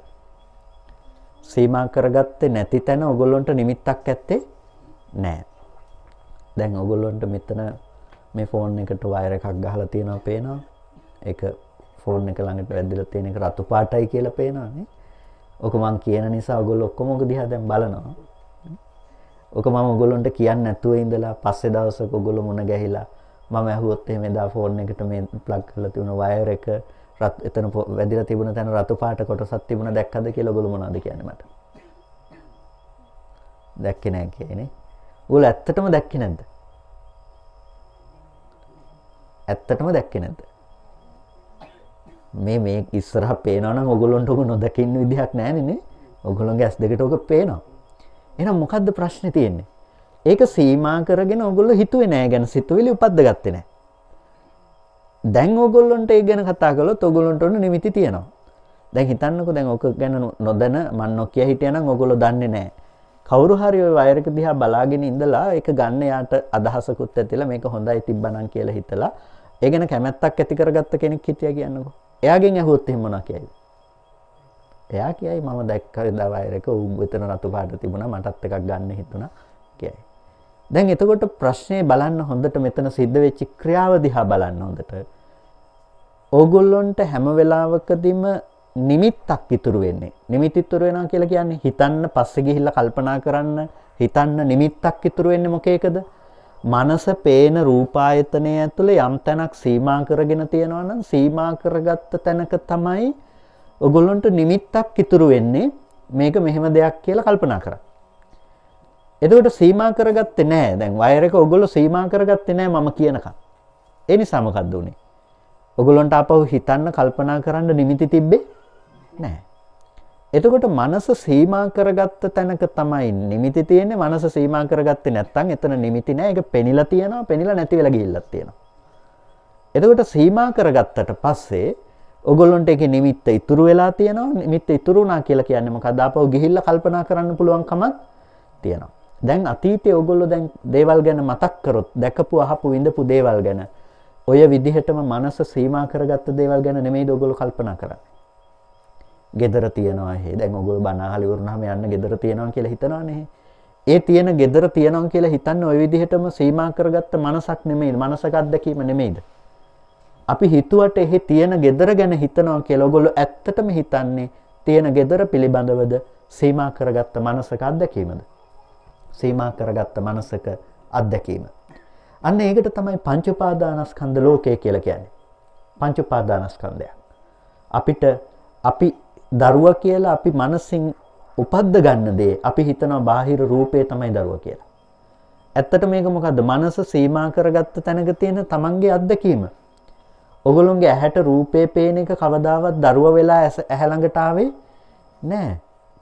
සීමා කරගත්තේ නැති තැන ඔගොල්ලොන්ට නිමිත්තක් ඇත්තේ නැහැ. දැන් ඔගොල්ලොන්ට මෙතන මේ ෆෝන් එකට වයර් එකක් ගහලා තියෙනවා පේනවා. ඒක ෆෝන් එක ළඟට වැදලා තියෙන එක රතු පාටයි කියලා පේනවානේ. ඔක මං කියන නිසා ඔගොල්ලෝ ඔක්කොම ඔක දිහා දැන් බලනවා. ඔක මම ඔගොල්ලොන්ට කියන්නේ නැතුව ඉඳලා පස්සේ දවසක ඔගොල්ලෝ මුණ ගැහිලා මම ඇහුවොත් එහෙම එදා ෆෝන් එකට මේ ප්ලග් කරලා තිබුණ වයර් එක රත් එතන වැදිලා තිබුණ තැන රතු පාට කොටසක් තිබුණ දැක්කද කියලා ඔයගොල්ලෝ මොනවද කියන්නේ මට? දැක්කේ නැහැ කියන්නේ. ඔයගොල්ලෝ ඇත්තටම දැක්කේ නැද්ද? ඇත්තටම දැක්කේ නැද්ද? මේ මේ ඉස්සරහ පේනවා නම් ඔයගොල්ලන්ට ඔක නොදකින්න විදිහක් නැහැ නේ. ඔයගොල්ලන්ගේ ඇස් දෙකට ඔක පේනවා. එහෙනම් මොකද්ද ප්‍රශ්නේ තියෙන්නේ? ඒක සීමා කරගෙන ඔයගොල්ලෝ හිතුවේ නෑ ගැන සිතුවිලි උපද්දගත්තේ නෑ. දැන් ඔගොල්ලොන්ට ඒ ගැන කතා කළොත් ඔගොල්ලොන්ට ඔන්න නිමිති තියෙනවා. දැන් හිතන්නකෝ දැන් ඔක ගැන නොදැන මන් නොකිය හිටියනම් ඔගොල්ලෝ දන්නේ නැහැ. කවුරු හරි ওই වයර් එක දිහා බලාගෙන ඉඳලා ඒක ගන්න යාට අදහසකුත් ඇතිලා මේක හොඳයි තිබ්බනම් කියලා හිතලා ඒ ගැන කැමැත්තක් ඇති කරගත්ත කෙනෙක් හිටියා කියන්නකෝ. එයාගෙන් ඇහුවොත් එහෙම මොනවා කියයිද? එයා කියයි මම දැක්ක දවයරක ඌ වෙතන රතු පාට තිබුණා මටත් එකක් ගන්න හිතුණා කියයි. දැන් එතකොට ප්‍රශ්නේ බලන්න හොඳට මෙතන සිද්ධ වෙච්ච ක්‍රියාව දිහා බලන්න හොඳට. ඕගොල්ලොන්ට හැම වෙලාවකදීම නිමිත්තක් ඉතුරු වෙන්නේ. නිමිති ඉතුරු වෙනවා කියලා කියන්නේ හිතන්න පස්සේ ගිහිල්ලා කල්පනා කරන්න හිතන්න නිමිත්තක් ඉතුරු වෙන්නේ මොකේකද? මනස පේන රූපායතනය ඇතුළේ යම් තැනක් සීමා කරගෙන තියෙනවා නම් සීමා කරගත්ත තැනක තමයි ඔගොල්ලොන්ට නිමිත්තක් ඉතුරු වෙන්නේ මේක මෙහෙම දෙයක් කියලා කල්පනා කරා. එතකොට සීමා කරගත්තේ නෑ දැන් වයර එක ඔගොල්ලෝ සීමා කරගත්තේ නෑ මම කියනකම්. ඒ නිසා මොකද්ද උනේ? ඔගොල්ලන්ට අපහු හිතන්න කල්පනා කරන්න නිමිති තිබ්බේ නෑ. එතකොට මනස සීමා කරගත්ත තැනක තමයි නිමිති තියෙන්නේ. මනස සීමා කරගත්තේ නැත්නම් එතන නිමිති නෑ. ඒක පෙනිලා තියෙනවා. පෙනිලා නැති වෙලා ගිහිල්ලා තියෙනවා. එතකොට සීමා කරගත්තට පස්සේ ඔගොල්ලොන්ට එක නිමිත්ත ඉතුරු වෙලා තියෙනවා. නිමිත්ත ඉතුරු වුණා කියලා කියන්නේ මොකද? අපව ගිහිල්ලා කල්පනා කරන්න පුළුවන් කමක් තියෙනවා. දැන් අතීතයේ ඔගොල්ලෝ දැන් දේවල් ගැන මතක් කරොත් දැකපු අහපු විඳපු දේවල් ගැන ඔය විදිහටම මනස සීමා කරගත්ත දේවල් ගැන නෙමෙයි ඔගොල්ලෝ කල්පනා කරන්නේ. gedara තියනවා එහෙ දැන් ඔගොල්ලෝ බණ අහලා ඉවරනහම යන්න gedara තියනවා කියලා හිතනවනේ. ඒ තියෙන gedara තියනවා කියලා හිතන්නේ ওই විදිහටම සීමා කරගත්ත මනසක් නෙමෙයි. මනසක අත්දැකීම නෙමෙයිද? අපි හිතුවට එහෙ තියෙන gedara ගැන හිතනවා කියලා ඔගොල්ලෝ ඇත්තටම හිතන්නේ තියෙන gedara පිළිබඳවද සීමා කරගත්ත මනසක අත්දැකීමද? සීමා කරගත්ත මනසක අත්දැකීම. අන්න ඒකට තමයි පංචුපාදානස්කන්ධ ලෝකය කියලා කියන්නේ. පංචුපාදානස්කන්ධයක්. අපිට අපි දරුව කියලා අපි මනසින් උපද්ද ගන්න දේ අපි හිතනවා බාහිර රූපේ තමයි දරුව කියලා. ඇත්තට මේක මොකද්ද? මනස සීමා කරගත්ත තැනක තියෙන තමන්ගේ අත්දැකීම. ඔගොල්ලොන්ගේ ඇහැට රූපේ පේන එක කවදාවත් දරුව වෙලා ඇහැ ළඟට ආවේ නෑ.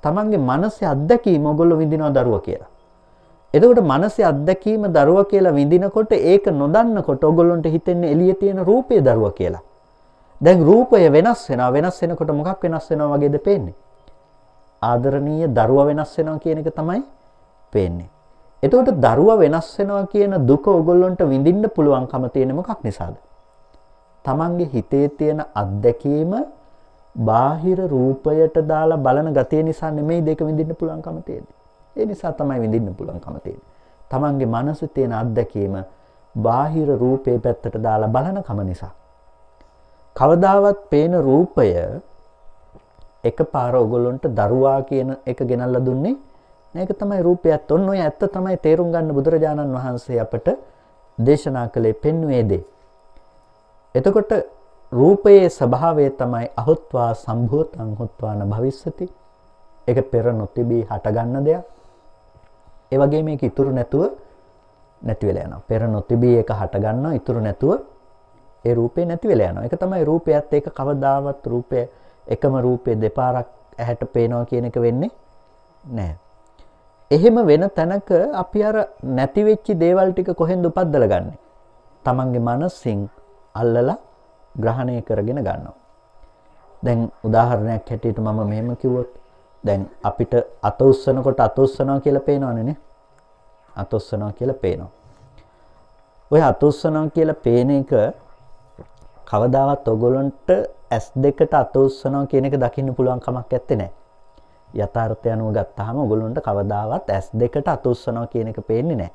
තමන්ගේ මනසේ අත්දැකීම ඔගොල්ලෝ විඳිනවා දරුව කියලා. එතකොට මනසේ අත්දැකීම දරුවා කියලා විඳිනකොට ඒක නොදන්නකොට ඔගොල්ලොන්ට හිතෙන්නේ එළියේ තියෙන රූපය දරුවා කියලා. දැන් රූපය වෙනස් වෙනවා වෙනස් වෙනකොට මොකක් වෙනස් වෙනවා වගේද පේන්නේ? ආදරණීය දරුවා වෙනස් වෙනවා කියන එක තමයි පේන්නේ. එතකොට දරුවා වෙනස් වෙනවා කියන දුක ඔගොල්ලොන්ට විඳින්න පුළුවන්කම තියෙන මොකක් නිසාද? තමන්ගේ හිතේ තියෙන අත්දැකීම බාහිර රූපයට දාලා බලන ගතිය නිසා නෙමෙයි දෙක විඳින්න පුළුවන්කම තියෙන්නේ. ඒ නිසා තමයි විඳින්න පුළුවන්කම තියෙන්නේ. තමන්ගේ මනසේ තියෙන අත්දැකීම බාහිර රූපේ පැත්තට දාලා බලන කම නිසා. කවදාවත් පේන රූපය එකපාර ඔයගොල්ලන්ට දරුවා කියන එක ගෙනල්ලා දුන්නේ මේක තමයි රූපයත් ඔන්න ඔය ඇත්ත තමයි තේරුම් ගන්න බුදුරජාණන් වහන්සේ අපට දේශනා කළේ පෙන්වුවේ දේ. එතකොට රූපයේ ස්වභාවය තමයි අහොත්වා සම්භූතං හොත්වාන භවිස්සති. ඒක පෙර නොතිබී හටගන්න දෙයක්. ඒ වගේ මේක ඉතුරු නැතුව නැති වෙලා යනවා. පෙර නොතිබී ඒක හට ගන්නවා ඉතුරු නැතුව ඒ රූපේ නැති වෙලා යනවා. ඒක තමයි රූපයත් ඒක කවදාවත් රූපය එකම රූපේ දෙපාරක් ඇහැට පේනවා කියන එක වෙන්නේ නැහැ. එහෙම වෙන තැනක අපි අර නැති වෙච්ච දේවල් ටික කොහෙන්ද උපද්දලා ගන්නෙ? තමන්ගේ මනසින් අල්ලලා ග්‍රහණය කරගෙන ගන්නවා. දැන් උදාහරණයක් හැටියට මම මෙහෙම කිව්වොත් දැන් අපිට අත උස්සනකොට අත උස්සනවා කියලා පේනවනේ අත උස්සනවා කියලා පේනවා. ඔය අත උස්සනවා කියලා පේන එක කවදාවත් ඔයගොල්ලන්ට S දෙකට අත උස්සනවා කියන එක දකින්න පුළුවන් කමක් නැත්තේ නෑ. යථාර්ථය අනුව ගත්තාම ඔයගොල්ලන්ට කවදාවත් S දෙකට අත උස්සනවා කියන එක පේන්නේ නෑ.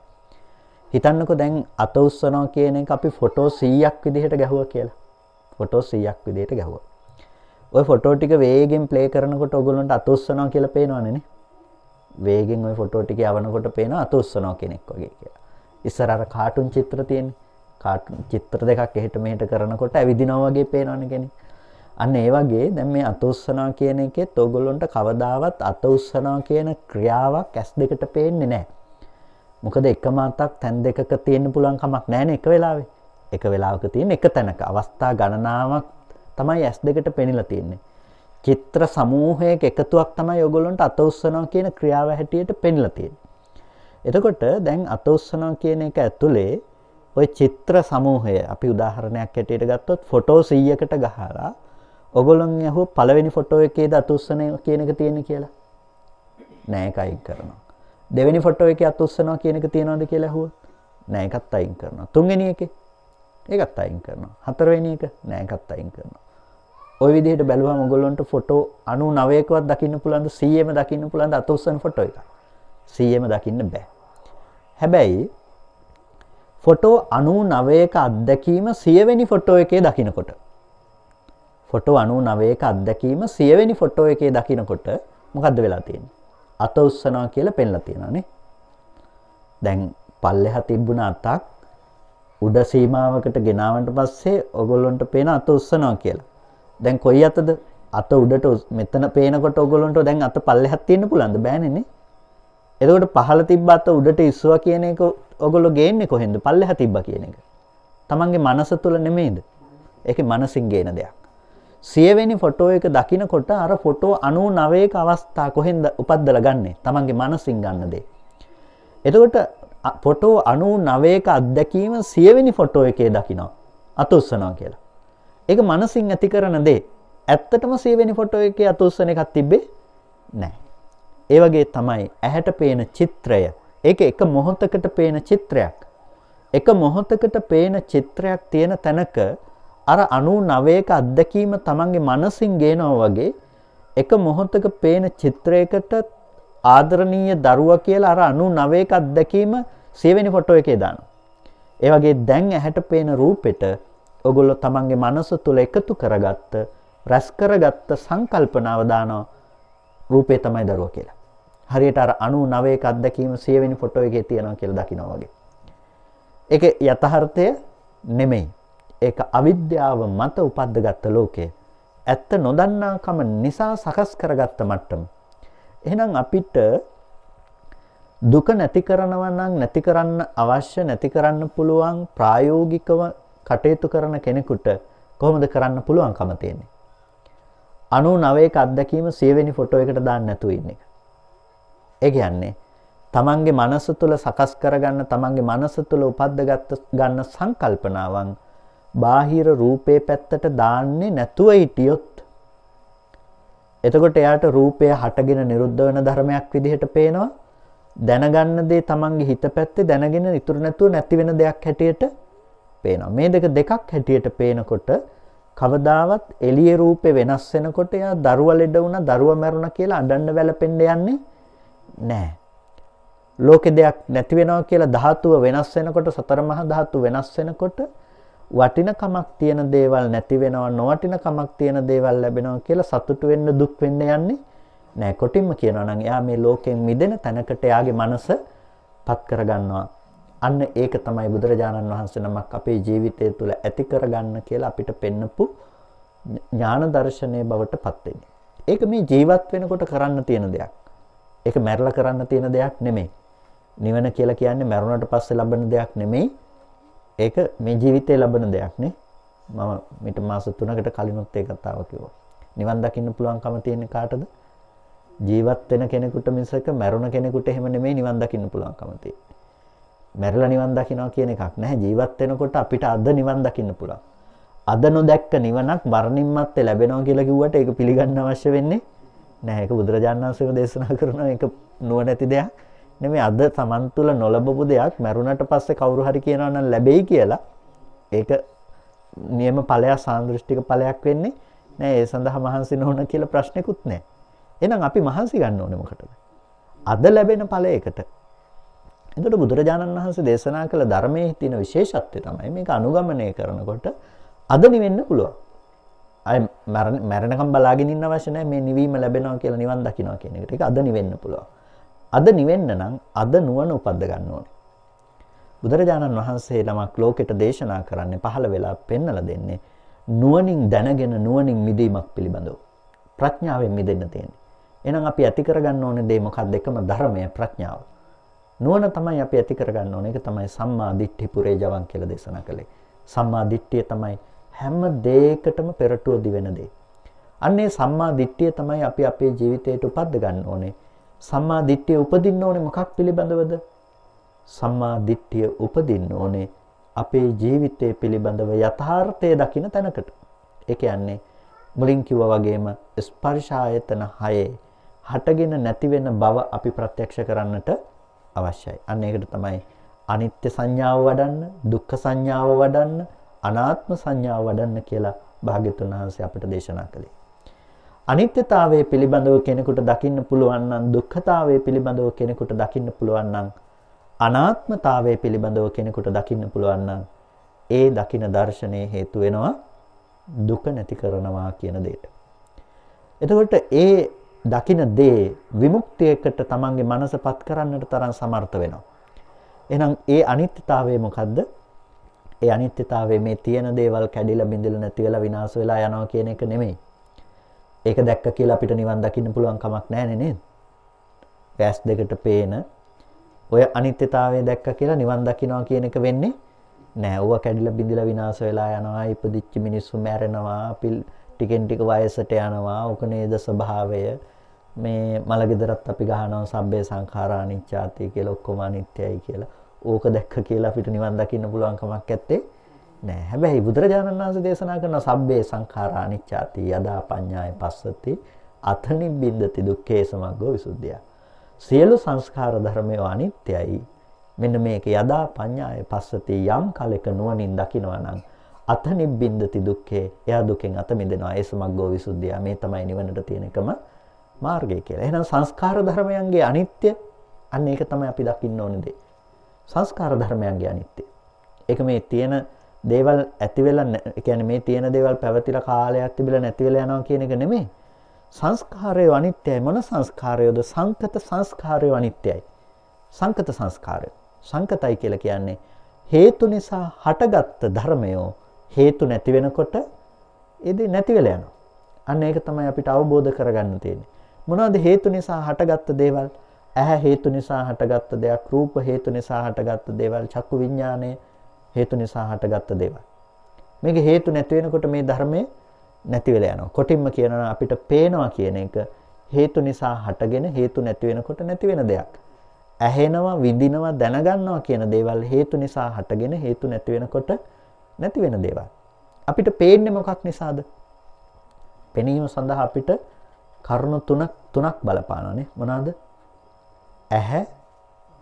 හිතන්නකෝ දැන් අත උස්සනවා කියන එක අපි ෆොටෝ 100ක් විදිහට ගැහුවා කියලා. ෆොටෝ 100ක් විදිහට ගැහුවා. ඔය ෆොටෝටික වේගෙන් පලේ කරනකොට ඔගුලන්ට අතුස්සනෝ කියල පේනවානන වේගෙන් ඔය ෆොටෝටික යවනකොට පේන අතුස්සනෝ කෙනෙක් වගේ කියලා ඉස්සරර කාටුන් චිත්‍ර තියෙන් කාටුන් චිත්‍ර දෙකක් එහෙට මෙහට කරනකොට ඇවිදිනෝවගේ පේනවන කෙනෙක් අන්න ඒ වගේ දැන් මේ අත උස්සනවා කියන එකේ තොගොල්ලොන්ට කවදාවත් අත උස්සනවා කියන ක්‍රියාවක් ඇස් දෙකට පේන්නේ නැහැ. මොකද එකම අතක් තැන් දෙකක තියෙන්න පුළුවන් කමක් නැහැ එක වෙලාවේ. එක වෙලාවක තියෙන එක තැනක අවස්ථා ගණනාවක් තමයි ඇස් දෙකට පෙනිලා තියෙන්නේ. චිත්‍ර සමූහයක එකතුවක් තමයි ඔයගොල්ලන්ට අත උස්සනවා කියන ක්‍රියාව හැටියට පෙනිලා තියෙන්නේ. එතකොට දැන් අත උස්සනවා කියන එක ඇතුලේ ඔය චිත්‍ර සමූහය අපි උදාහරණයක් හැටියට ගත්තොත් ෆොටෝ 100කට ගහලා ඔගොල්ලන් යහුව පළවෙනි ෆොටෝ එකේ අත උස්සන කියන එක තියෙන්නේ කියලා. නෑ ඒක අයින් කරනවා. දෙවෙනි ෆොටෝ එකේ අත උස්සනවා කියන එක තියෙනවද කියලා ඇහුවොත් නෑ ඒකත් අයින් කරනවා. තුන්වෙනි එකේ ඒකත් අයින් කරනවා. හතරවෙනි එක නෑ ඒකත් අයින් කරනවා. ওই විදිහට බැලුවම ඔයගොල්ලන්ට ෆොටෝ 99කවත් දකින්න පුළුවන්ද 100ම දකින්න පුළුවන්ද අත උස්සන ෆොටෝ එක. 100ම දකින්න බෑ. හැබැයි ෆොටෝ 99ක අත්දැකීම 100 වෙනි ෆොටෝ එකේ දකින්නකොට ෆොටෝ 99ක අත්දැකීම 100 වෙනි ෆොටෝ එකේ දකින්නකොට මොකද්ද වෙලා තියෙන්නේ? අත උස්සනවා කියලා පෙන්ලා තියෙනවා නේ. දැන් පල්ලෙහා තිබුණ අතක් උඩ සීමාවකට ගෙනාවට පස්සේ ඔගොල්ලොන්ට පේන අත උස්සනවා කියලා. දැන් කොයි අතද අත උඩට මෙතන පේනකොට ඔගොලොන්ට දැන් අත පල්ලෙහත් තියෙන්න පුළන්ද බෑනෙන්නේ. එතකොට පහළ තිබ්බ අත උඩට ඉස්සුවා කියන එක ඔගොල්ලෝ ගේන්නේ කොහෙන්ද? පල්ලෙහ තිබ්බ කියන එක. Tamange මනස තුල නෙමෙයිද? ඒකේ මනසින් ගේන දෙයක්. සියවෙනි ෆොටෝ එක දකිනකොට අර ෆොටෝ 99ක අවස්ථා කොහෙන්ද උපද්දලා ගන්නෙ? Tamange මනසින් ගන්න දේ. එතකොට පොටෝ අනු නවයක අත්දැකීම සියවෙනි ෆොටෝ එකේ දකිනවා අතුස්සනවා කියලා. එක මනසිං ඇති කරන දේ ඇත්තටම සේවෙනි ෆොටෝ එක අතුස්සන එකක් තිබ්බේ නෑ. ඒවගේ තමයි ඇහැට පේන චිත්‍රය ඒ එක මොහොතකට පේන චිත්‍රයක්. එක මොහොතකට පේන චිත්‍රයක් තියෙන තැනක අර අනු නවයක අත්දැකීම තමන්ගේ මනසින් ගේනෝ වගේ එක මොහොතක පේන චිත්‍රයකට ආදරණීය දරුවා කියලා අර 99ක අත්දැකීම 7 වෙනි ෆොටෝ එකේ දානවා. ඒ වගේ දැන් ඇහැට පේන රූපෙට ඔගොල්ලෝ තමන්ගේ මනස තුළ එකතු කරගත්ත රැස් කරගත්ත සංකල්පනාව දානවා රූපේ තමයි දරුවා කියලා. හරියට අර 99ක අත්දැකීම 7 වෙනි ෆොටෝ එකේ තියෙනවා කියලා දකිනවා වගේ. ඒක යථාර්ථය නෙමෙයි. ඒක අවිද්‍යාව මත උපද්දගත්ත ලෝකය. ඇත්ත නොදන්නාකම නිසා සකස් කරගත්ත මට්ටම. එහෙනම් අපිට දුක නැති කරනවා නම් නැති කරන්න අවශ්‍ය නැති කරන්න පුළුවන් ප්‍රායෝගිකව කටයුතු කරන කෙනෙකුට කොහොමද කරන්න පුළුවන්කම තියෙන්නේ? 99ක අත්දැකීම 100 වෙනි ෆොටෝ එකට දාන්න නැතුව ඉන්න එක. ඒ කියන්නේ තමන්ගේ මනස තුළ සකස් කරගන්න තමන්ගේ මනස තුළ උපද්දගත් ගන්න සංකල්පනාවන් බාහිර රූපේ පැත්තට දාන්නේ නැතුව හිටියොත් එතකොට එයාට රූපය හටගෙන නිරුද්ධ වෙන ධර්මයක් විදිහට පේනවා. දැනගන්න දේ තමන්ගේ හිත පැත්තේ දැනගෙන ඉතුරු නැතුව නැති වෙන දෙයක් හැටියට පේනවා. මේ දෙක දෙකක් හැටියට පේනකොට කවදාවත් එළියේ රූපේ වෙනස් වෙනකොට එයා දරුවා ලෙඩ වුණා, දරුවා මැරුණා කියලා අඬන්න වැළපෙන්න යන්නේ නැහැ. ලෝකෙ දෙයක් නැති වෙනවා කියලා ධාතුව වෙනස් වෙනකොට සතර මහා ධාතු වෙනස් වෙනකොට වටිනකමක් තියෙන දේවල් නැති වෙනවා නොවටිනකමක් තියෙන දේවල් ලැබෙනවා කියලා සතුටු වෙන්න දුක් වෙන්න යන්නේ නෑ කොටින්ම කියනවා නම් එයා මේ ලෝකයෙන් මිදෙන තැනකට එයාගේ මනස පත් කරගන්නවා අන්න ඒක තමයි බුදුරජාණන් වහන්සේ නමක් අපේ ජීවිතය තුළ ඇති කරගන්න කියලා අපිට පෙන්නපු ඥාන දර්ශනය බවට පත් වෙන්නේ. ඒක මේ ජීවත් වෙනකොට කරන්න තියෙන දෙයක්. ඒක මැරලා කරන්න තියෙන දෙයක් නෙමෙයි. නිවන කියලා කියන්නේ මරුණට පස්සේ ලබන දෙයක් නෙමෙයි. ඒක මේ ජීවිතේ ලැබෙන දෙයක් නේ. මම මිට මාස 3කට කලිනුත් ඒ කතාව කිව්වා. නිවන් දකින්න පුළුවන්කම තියෙන කාටද? ජීවත් වෙන කෙනෙකුට මිසක මැරුණ කෙනෙකුට එහෙම නෙමෙයි නිවන් දකින්න පුළුවන්කම තියෙන්නේ. මැරලා නිවන් දකින්නවා කියන එකක් නැහැ. ජීවත් වෙනකොට අපිට අද නිවන් දකින්න පුළුවන්. අද නොදැක්ක නිවනක් මරණින් මත්තේ ලැබෙනවා කියලා කිව්වට ඒක පිළිගන්න අවශ්‍ය වෙන්නේ නැහැ. ඒක බුදුරජාණන් වහන්සේ දේශනා කරන එක නුවණැති දෙයක්. නෙමේ අද තමන් තුළ නොලබපු දෙයක් මැරුණට පස්සේ කවුරු හරි කියනවන ලැබෙයි කියලා ඒක නියම පලයා සාන්දෘෂ්ටික පලයක් වෙන්නේ නෑ ඒ සඳහා මහන්සි නොහන කියල ප්‍රශ්නයකුත් නෑ එනම් අපි මහන්සි ගන්න ඕනෙමකටද අද ලැබෙන පල එකට එතට බුදුරජාණන් වහන්සේ දේශනා කළ ධර්මය තින විශේෂත්වය තමයි මේ අනුගමනය කරනකොට අද නිවෙන්න පුළුවන් අය මැරණකම් බලාගෙනන්න වශනය මේ නිවීම ලැබෙනවා කියලා නිවන් දකිනවා කියන එක අද නිවෙන්න පුළුවන් අද නිවෙන්න නම් අද නුවණ උපද්ද ගන්න ඕනේ. බුදුරජාණන් වහන්සේ ළමක් ලෝකෙට දේශනා කරන්නේ පහළ වෙලා පෙන්වලා දෙන්නේ නුවණින් දැනගෙන නුවණින් මිදීමක් පිළිබඳව. ප්‍රඥාවෙන් මිදෙන්න තියෙන්නේ. එහෙනම් අපි ඇති කරගන්න ඕනේ දේ මොකක්ද? එකම ධර්මය ප්‍රඥාව. නුවණ තමයි අපි ඇති කරගන්න ඕනේ. ඒක තමයි සම්මා දිට්ඨි පුරේජවන් කියලා දේශනා කළේ. සම්මා දිට්ඨිය තමයි හැම දෙයකටම පෙරටුව දිවෙන දේ. අන්නේ සම්මා දිට්ඨිය තමයි අපි අපේ ජීවිතයට උපද්ද ගන්න ඕනේ. සම්මා දිට්ඨිය උපදින්න ඕනේ මොකක් පිළිබඳවද? සම්මා දිට්ඨිය උපදින්න ඕනේ අපේ ජීවිතය පිළිබඳව යථාර්ථය දකින තැනකට. ඒ කියන්නේ මුලින් කිව්වා වගේම ස්පර්ශ ආයතන 6 හටගෙන නැති වෙන බව අපි ප්‍රත්‍යක්ෂ කරන්නට අවශ්‍යයි. අන්න ඒකට තමයි අනිත්‍ය සංඥාව වඩන්න, දුක්ඛ සංඥාව වඩන්න, අනාත්ම සංඥාව වඩන්න කියලා භාග්‍යතුන් වහන්සේ අපට දේශනා කළේ. අනිත්‍යතාවය පිළිබඳව කෙනෙකුට දකින්න පුළුවන් නම් දුක්ඛතාවය පිළිබඳව කෙනෙකුට දකින්න පුළුවන් නම් අනාත්මතාවය පිළිබඳව කෙනෙකුට දකින්න පුළුවන් නම් ඒ දකින දර්ශනයේ හේතු වෙනවා දුක නැති කරනවා කියන දෙයට. එතකොට ඒ දකින දේ විමුක්තියකට තමන්ගේ මනසපත් කරන්නට තරම් සමර්ථ වෙනවා. එහෙනම් ඒ අනිත්‍යතාවය මොකද්ද? ඒ අනිත්‍යතාවය මේ තියෙන දේවල් කැඩිලා බිඳිලා නැති වෙලා විනාශ වෙලා යනවා කියන එක නෙමෙයි. ඒක දැක්ක කියලා අපිට නිවන් දකින්න පුළුවන් කමක් නැහැ නේද? වැස් දෙකට පේන ඔය අනිත්‍යතාවය දැක්ක කියලා නිවන් දකින්නවා කියන එක වෙන්නේ නෑ. ඌව කැඩිලා බිඳිලා විනාශ වෙලා යනවා, ඉපදිච්ච මිනිස්සු මැරෙනවා, පිළ ටිකෙන් ටික වයසට යනවා, ඕක නේද ස්වභාවය. මේ මලගෙදරත් අපි ගහනවා සබ්බේ සංඛාරා අනිච්චාති කියලා ඔක්කොම අනිත්‍යයි කියලා. ඕක දැක්ක කියලා අපිට නිවන් දකින්න පුළුවන් කමක් නැත්තේ නෑ. හැබැයි බුදුරජාණන් වහන්සේ දේශනා කරන සබ්බේ සංඛාරා අනිච්චාති යදා පඤ්ඤාය පස්සති අතනි බින්දති දුක්ඛේ සමග්ගෝ විසුද්ධිය. සියලු සංස්කාර ධර්මයෝ අනිත්‍යයි. මෙන්න මේක යදා පඤ්ඤාය පස්සති යම් කලෙක නුවණින් දකිනවා නම් අතනි බින්දති දුක්ඛේ එයා දුකෙන් අත මිදෙනවා. ඒ සමග්ගෝ විසුද්ධිය. මේ තමයි නිවනට තියෙන එකම මාර්ගය කියලා. එහෙනම් සංස්කාර ධර්මයන්ගේ අනිත්‍ය අන්න ඒක තමයි අපි දකින්න ඕනේ දේ. සංස්කාර ධර්මයන්ගේ අනිත්‍ය. ඒක මේ තියෙන දේවල් ඇති වෙලා කියන්නේ මේ තියෙන දේවල් පැවතිලා කාලයක් තිබිලා නැති වෙලා යනවා කියන එක නෙමෙයි. සංස්කාරය අනිත්‍යයි. මොන සංස්කාරයද? සංකත සංස්කාරය අනිත්‍යයි. සංකත සංස්කාරය. සංකතයි කියලා කියන්නේ හේතු නිසා හටගත්ත ධර්මයෝ හේතු නැති වෙනකොට ඒදී නැති වෙලා යනවා. අන්න ඒක තමයි අපිට අවබෝධ කරගන්න තියෙන්නේ. මොනවද හේතු නිසා හටගත්ත දේවල්? ඇහැ හේතු නිසා හටගත්ත දෙයක්, රූප හේතු නිසා හටගත්ත දේවල්, චක්කු විඥානය හේතු නිසා හටගත්ත දේවල්. මේක හේතු නැති වෙනකොට මේ ධර්මයේ නැති වෙලා යනවා. කොටින්ම කියනවා අපිට පේනවා කියන එක හේතු නිසා හටගෙන හේතු නැති වෙනකොට නැති වෙන දෙයක්. ඇහෙනවා, විඳිනවා, දැනගන්නවා කියන දේවල් හේතු නිසා හටගෙන හේතු නැති වෙනකොට නැති වෙන දේවල්. අපිට පේන්නේ මොකක් නිසාද? පෙනීම සඳහා අපිට කරුණු තුනක් තුනක් බලපානවානේ. මොනවාද? ඇහැ,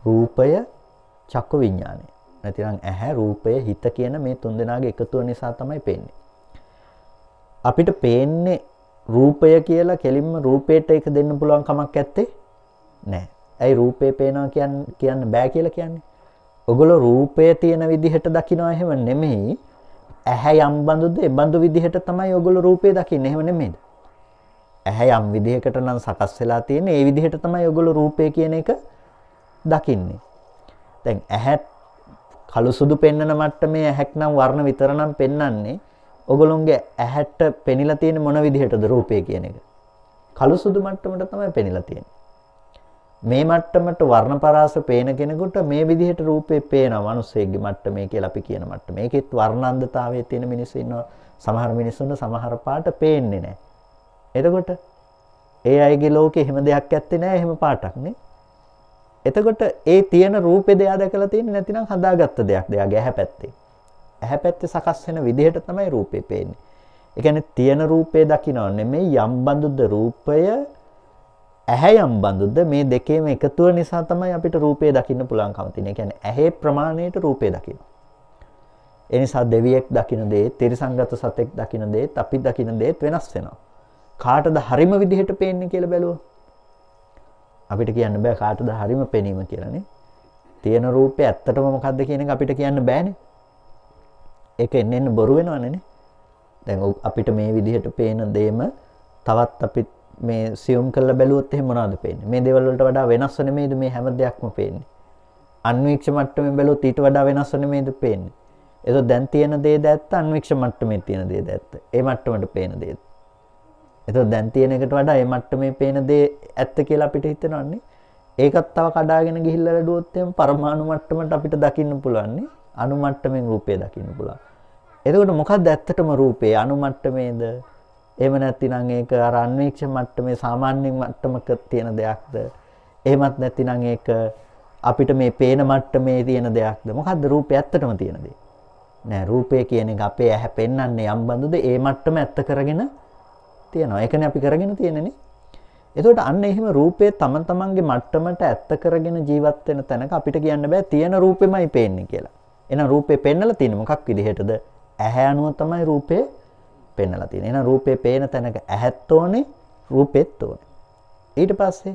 රූපය, චක්කු විඥානය. නැතිනම් ඇහැ රූපය හිත කියන මේ තුන් දෙනාගේ එකතුව නිසා තමයි පේන්නේ. අපිට පේන්නේ රූපය කියලා කෙලින්ම රූපයට එක දෙන්න පුළුවන් කමක් ඇත්තේ නෑ. ඇයි රූපේ පේනවා කියන්න කියන්න බෑ කියලා කියන්නේ? ඔගොල්ලෝ රූපය තියෙන විදිහට දකිනවා එහෙම නෙමෙයි. ඇහැ යම් බඳුද ඒ බඳු විදිහට තමයි ඔගොල්ලෝ රූපේ දකින්නේ. එහෙම නෙමෙයිද? ඇහැ යම් විදිහකට නම් සකස් වෙලා තියෙන්නේ. ඒ විදිහට තමයි ඔයගොල්ලෝ රූපය කියන එක දකින්නේ. දැන් ඇහත් කළු සුදු පෙන්නන මට්ටමේ ඇහැක්නම් වර්ණ විතරනම් පෙන්වන්නේ ඔගොලුන්ගේ ඇහැට පෙනිලා තියෙන මොන විදිහටද රූපය කියන එක. කළු සුදු මට්ටමට තමයි පෙනිලා තියෙන්නේ. මේ මට්ටමට වර්ණ පරාස පේන කෙනෙකුට මේ විදිහට රූපේ පේනවා මිනිස්සෙගේ මට්ටමේ කියලා අපි කියන මට්ටම. මේකෙත් වර්ණන්දතාවයේ තියෙන මිනිස්සු ඉන්නවා. සමහර මිනිස්සුන්ට සමහර පාට පේන්නේ නැහැ. එතකොට ඒ අයගේ ලෝකේ එහෙම දෙයක් ඇත්තේ නැහැ එහෙම පාටක් නේ. එතකොට ඒ තියෙන රූපෙ දෙයා දැකලා තියෙන්නේ නැතිනම් හදාගත්ත දෙයක්. දෙයාගේ ඇහැ පැත්තේ. ඇහැ පැත්තේ සකස් වෙන විදිහට තමයි රූපේ පේන්නේ. ඒ කියන්නේ තියෙන රූපේ දකින්න නෙමෙයි යම් බඳුද රූපය ඇහැ යම් බඳුද මේ දෙකේම එකතුව නිසා තමයි අපිට රූපේ දකින්න පුළුවන්කම තියෙන්නේ. ඒ කියන්නේ ඇහි ප්‍රමාණයට රූපේ දකින්න. ඒ නිසා දෙවියෙක් දකින්න දේ, තිරිසංගත සතෙක් දකින්න දේත්, අපි දකින්න දේත් වෙනස් වෙනවා. කාටද හරිම විදිහට පේන්නේ කියලා බැලුවොත් අපිට කියන්න බෑ කාටද හරිම පෙනීම කියලානේ. තියෙන රූපය ඇත්තටම මොකද්ද කියන එක අපිට කියන්න බෑනේ. ඒක එන්න එන්න බොරු වෙනවනේ. දැන් අපිට මේ විදිහට පේන දේම තවත් අපි මේ සියුම් කරලා බැලුවොත් එහෙම මොනවද පේන්නේ? මේ දේවල් වලට වඩා වෙනස් වෙන මේද මේ හැම දෙයක්ම පේන්නේ? අන්වීක්ෂ මට්ටමින් බැලුවොත් ඊට වඩා වෙනස් වෙන මේද පේන්නේ? ඒක දැන් තියෙන දේ දැත්ත අන්වීක්ෂ මට්ටමේ තියෙන දේ දැත්ත. ඒ මට්ටමට පේන දේ. එත දැන් තියෙන එකට වඩා ඒ මට්ටමේ පේන දේ ඇත්ත කියලා අපිට හිතෙනවන්නේ ඒකත් තව කඩාගෙන ගිහිල්ල ලැබුවොත්ම පරමාණු මට්ටමට අපිට දකින්න පුළුවන්නේ අණු මට්ටමින් රූපය දකින්න පුළුවන්. එතකොට මොකක්ද ඇත්තටම රූපේ අණු මට්ටමේද? එහෙම නැත්නම් ඒක අර අන්වීක්ෂ මට්ටමේ සාමාන්‍ය මට්ටමක තියෙන දෙයක්ද? එහෙමත් නැත්නම් ඒක අපිට මේ පේන මට්ටමේ තියෙන දෙයක්ද? මොකද්ද රූපේ ඇත්තටම තියෙන දේ? නෑ රූපය කියන එක අපේ ඇහැ පෙන්වන්නේ යම් බඳුද ඒ මට්ටම ඇත්ත කරගෙන තියෙනවා එකන අපි කරගෙන තියෙනෙන එතට අන්න එහෙම රූපය තම තමන්ගේ මට්ටමට ඇත්ත කරගෙන ජීවත්වෙන තැනක අපිට කියන්න බෑ තියෙන රූපෙමයි පේන්නේ කියලා එන රූපය පෙන්නල තියෙන මොකක් විදිහටද ඇහැ අනුව තමයි රූපය පෙන්නලා තියෙන එන රූපය පේන තැනක ඇහැත් ඕනේ රූපෙත් ඕනේ ඊට පස්සේ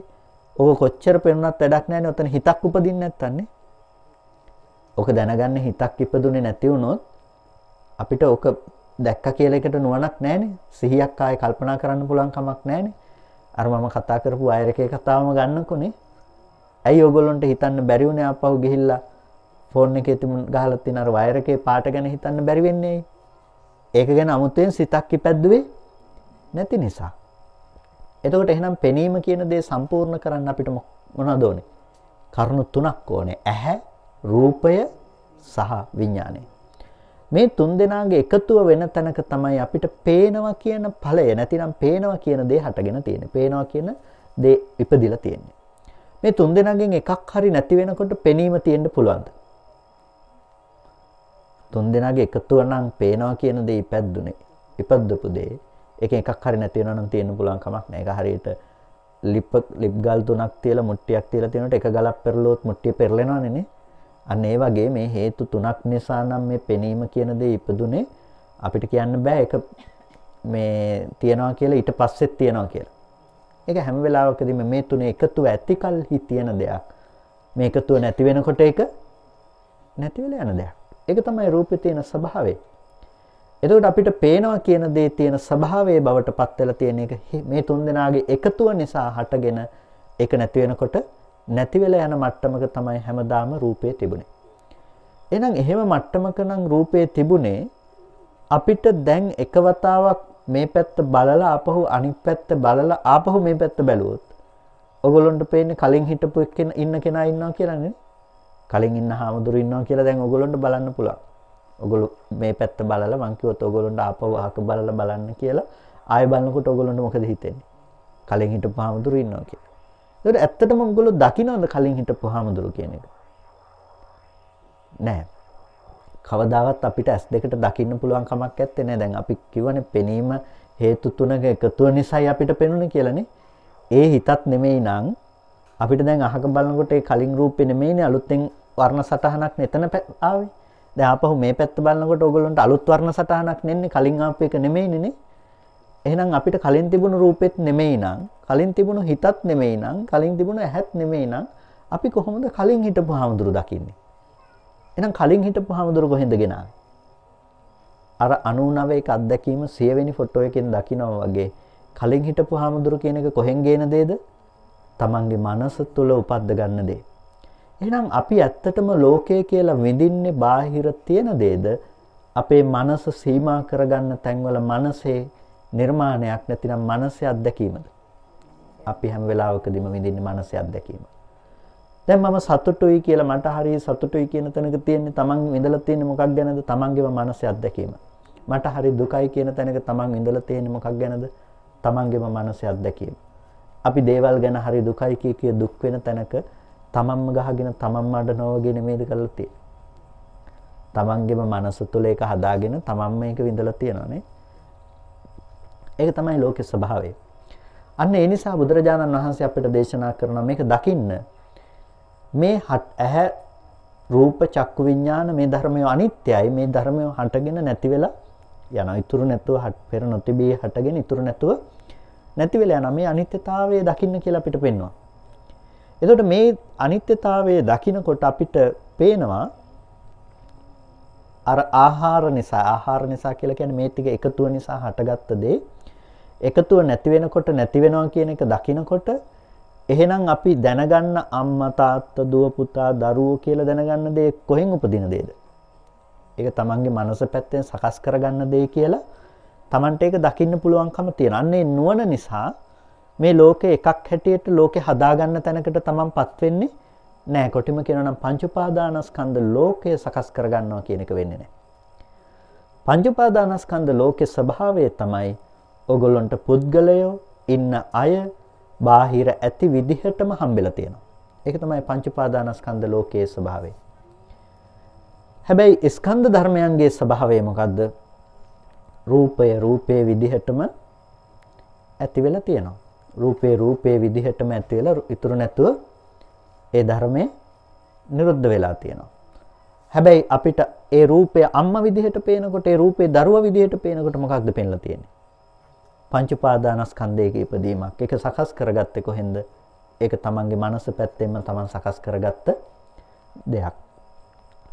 ඕක කොච්චර පෙනුනත් වැඩක් නැහැ ඔතන හිතක් උපදින්නේ නැත්තන්නේ. ඕක දැනගන්න හිතක් ඉපදුනේ නැති වුණොත් අපිට ඕක දැක්ක කියලා එකට නුවණක් නැහැනේ. සිහියක් ආයේ කල්පනා කරන්න පුළුවන් කමක් නැහැනේ. අර මම කතා කරපු අයර එකේ කතාවම ගන්නකොනේ. ඇයි ඔයගොල්ලන්ට හිතන්න බැරි වුණේ ආපහු ගිහිල්ලා ෆෝන් එකේ තිබුණ ගහලා තියෙන අර වයර් එකේ පාට ගැන හිතන්න බැරි වෙන්නේ ඇයි? ඒක ගැන අමුතුවෙන් සිතක් ඉපැද්දුවේ නැති නිසා. එතකොට එහෙනම් පෙනීම කියන දේ සම්පූර්ණ කරන්න අපිට මොනවද ඕනේ? කරුණු තුනක් ඕනේ. ඇහැ, රූපය සහ විඥානය. මේ තුන් දෙනාගේ එකතුව වෙන තැනක තමයි අපිට පේනවා කියන ඵලය නැතිනම් පේනවා කියන දේ හටගෙන තියෙන්නේ. පේනවා කියන දේ ඉපදිලා තියෙන්නේ. මේ තුන් දෙනාගෙන් එකක් හරි නැති වෙනකොට පෙනීම තියෙන්න පුළුවන්ද? තුන් දෙනාගේ එකතුව නම් පේනවා කියන දේ ඉපැද්දුනේ. ඉපද්දපු දේ ඒකෙන් එකක් හරි නැති වෙනවා නම් තියෙන්න පුළුවන් කමක් නැහැ. ඒක හරියට ලිප් ලිප් ගල් තුනක් තියලා මුට්ටියක් තියලා තියෙනකොට එක ගලක් පෙරලුවොත් මුට්ටිය පෙරලෙනවනේ නේ. අන්න ඒ වගේ මේ හේතු තුනක් නිසා නම් මේ පෙනීම කියන දේ ඉපදුනේ අපිට කියන්න බෑ ඒක මේ තියනවා කියලා ඊට පස්සෙත් තියනවා කියලා. ඒක හැම වෙලාවකදීම මේ තුනේ එකතුව ඇති කල්හි තියෙන දෙයක්. මේ එකතුව නැති වෙනකොට ඒක නැති වෙලා යන දෙයක්. ඒක තමයි රූපේ තියෙන ස්වභාවය. එතකොට අපිට පේනවා කියන දේ තියෙන ස්වභාවයේ බවට පත් වෙලා තියෙන එක මේ තුන් දෙනාගේ එකතුව නිසා හටගෙන ඒක නැති වෙනකොට නැති වෙලා යන මට්ටමක තමයි හැමදාම රූපේ තිබුණේ. එහෙනම් එහෙම මට්ටමක නම් රූපේ තිබුණේ අපිට දැන් එක වතාවක් මේ පැත්ත බලලා ආපහු අනිත් පැත්ත බලලා ආපහු මේ පැත්ත බැලුවොත් ඔගොල්ලොන්ට පේන්නේ කලින් හිටපු එක්කෙන ඉන්න කෙනා ඉන්නවා කියලානේ. කලින් ඉන්න හාමුදුරු ඉන්නවා කියලා දැන් ඔගොල්ලොන්ට බලන්න පුළුවන්. ඔගොලු මේ පැත්ත බලලා මං කිව්වොත් ඔගොල්ලොන්ට ආපහු අහක බලලා බලන්න කියලා ආයෙ බලනකොට ඔගොල්ලොන්ට මොකද හිතෙන්නේ? කලින් හිටපු හාමුදුරු ඉන්නවා කියලා. ඒකට ඇත්තටම උගලෝ දකින්නවද කලින් හිටපු හාමුදුරු කියන එක? නෑ. කවදාවත් අපිට ඇස් දෙකට දකින්න පුළුවන් කමක් නැත්තේ නෑ. දැන් අපි කිව්වනේ පෙනීම හේතු තුනක එකතුව නිසායි අපිට පෙනුනේ කියලානේ. ඒ හිතත් නෙමෙයි නං අපිට දැන් අහක බලනකොට ඒ කලින් රූපේ නෙමෙයිනේ අලුතෙන් වර්ණ සටහනක් මෙතන ආවේ. දැන් ආපහු මේ පැත්ත බලනකොට ඕගොල්ලන්ට අලුත් වර්ණ සටහනක් නෙන්නේ කලින් ආපු එක නෙමෙයිනේ. එහෙනම් අපිට කලින් තිබුණු රූපෙත් නෙමෙයි නම් කලින් තිබුණු හිතත් නෙමෙයි නම් කලින් තිබුණු ඇහත් නෙමෙයි නම් අපි කොහොමද කලින් හිටපු හාමුදුරු දකින්නේ? එහෙනම් කලින් හිටපු හාමුදුරු කොහෙන්ද ගෙනාවේ? අර 99 එක අත්දැකීම 100 වෙනි ෆොටෝ එකෙන් දකිනවා වගේ කලින් හිටපු හාමුදුරු කියන එක කොහෙන් ගේන දෙයද? තමන්ගේ මනස තුල උපද්ද ගන්න දේ. එහෙනම් අපි ඇත්තටම ලෝකය කියලා විඳින්නේ බාහිර තියෙන දෙයද? අපේ මනස සීමා කරගන්න තැන්වල මනසේ නිර්මාණයක් නැතිනම් මනසේ අත්දැකීමද? අපි හැම වෙලාවකදීම විඳින්නේ මනසේ අත්දැකීම. දැන් මම සතුටුයි කියලා මට හරිය සතුටුයි කියන තැනක තියෙන්නේ තමන් විඳලා තියෙන්නේ මොකක් ගැනද? තමන්ගේම මනසේ අත්දැකීම. මට හරි දුකයි කියන තැනක තමන් විඳලා තියෙන්නේ මොකක් ගැනද? තමන්ගේම මනසේ අත්දැකීම. අපි දේවල් ගැන හරි දුකයි කිය කිය දුක් වෙන තැනක තමන්ම ගහගෙන තමන්ම අඬනවගෙන මේද කරලා තියෙන්නේ. තමන්ගේම මනස තුල ඒක හදාගෙන තමන්ම ඒක විඳලා තියෙනවානේ. ඒක තමයි ලෝකේ ස්වභාවය. අන්න ඒ නිසා බුදුරජාණන් වහන්සේ අපිට දේශනා කරන මේක දකින්න මේ ඇහැ රූප චක්කු විඥාන මේ ධර්මය අනිත්‍යයි මේ ධර්මය හටගෙන නැති වෙලා යනවා. ඉතුරු නැතුව පෙර නොතිබී හටගෙන ඉතුරු නැතුව නැති වෙලා යනවා. මේ අනිත්‍යතාවය දකින්න කියලා අපිට පෙන්වනවා. එතකොට මේ අනිත්‍යතාවය දකිනකොට අපිට පේනවා අර ආහාර නිසා ආහාර නිසා කියලා කියන්නේ මේ ටික එකතුව නිසා හටගත්ත දේ එකතුව නැති වෙනකොට නැති වෙනවා කියන එක දකිනකොට එහෙනම් අපි දැනගන්න අම්මා තාත්තා දුව පුතා දරුවෝ කියලා දැනගන්න දේ කොහෙන් උපදින දේද? ඒක තමන්ගේ මනස පැත්තෙන් සකස් කරගන්න දේ කියලා තමන්ට ඒක දකින්න පුළුවන්කම තියෙන. අන්නේ නුවණ නිසා මේ ලෝකේ එකක් හැටියට ලෝකේ හදාගන්න තැනකට තමන්පත් වෙන්නේ නෑ. කොටිම කියනවා නම් පංච උපාදානස්කන්ධ ලෝකය සකස් කරගන්නවා කියන එක වෙන්නේ නෑ. පංච උපාදානස්කන්ධ ලෝකේ ස්වභාවය තමයි ඔගොල්ලොන්ට පුද්ගලයෝ ඉන්න අය බාහිර ඇති විදිහටම හම්බෙලා තියෙනවා. ඒක තමයි පංච උපාදානස්කන්ධ ලෝකයේ ස්වභාවය. හැබැයි ස්කන්ධ ධර්මයන්ගේ ස්වභාවය මොකද්ද? රූපය රූපයේ විදිහටම ඇති වෙලා තියෙනවා. රූපේ රූපේ විදිහටම ඇති වෙලා ඉතුරු නැතුව ඒ ධර්මයේ නිරුද්ධ වෙලා තියෙනවා. හැබැයි අපිට ඒ රූපය අම්මා විදිහට පේනකොට ඒ රූපේ දරුවා විදිහට පේනකොට මොකක්ද පෙන්ලා තියෙන්නේ? පංච උපාදානස්කන්ධයක ඉපදීමක්. ඒක සකස් කරගත්තේ කොහෙන්ද? ඒක තමන්ගේ මනස පැත්තෙන්ම තමන් සකස් කරගත්ත දෙයක්.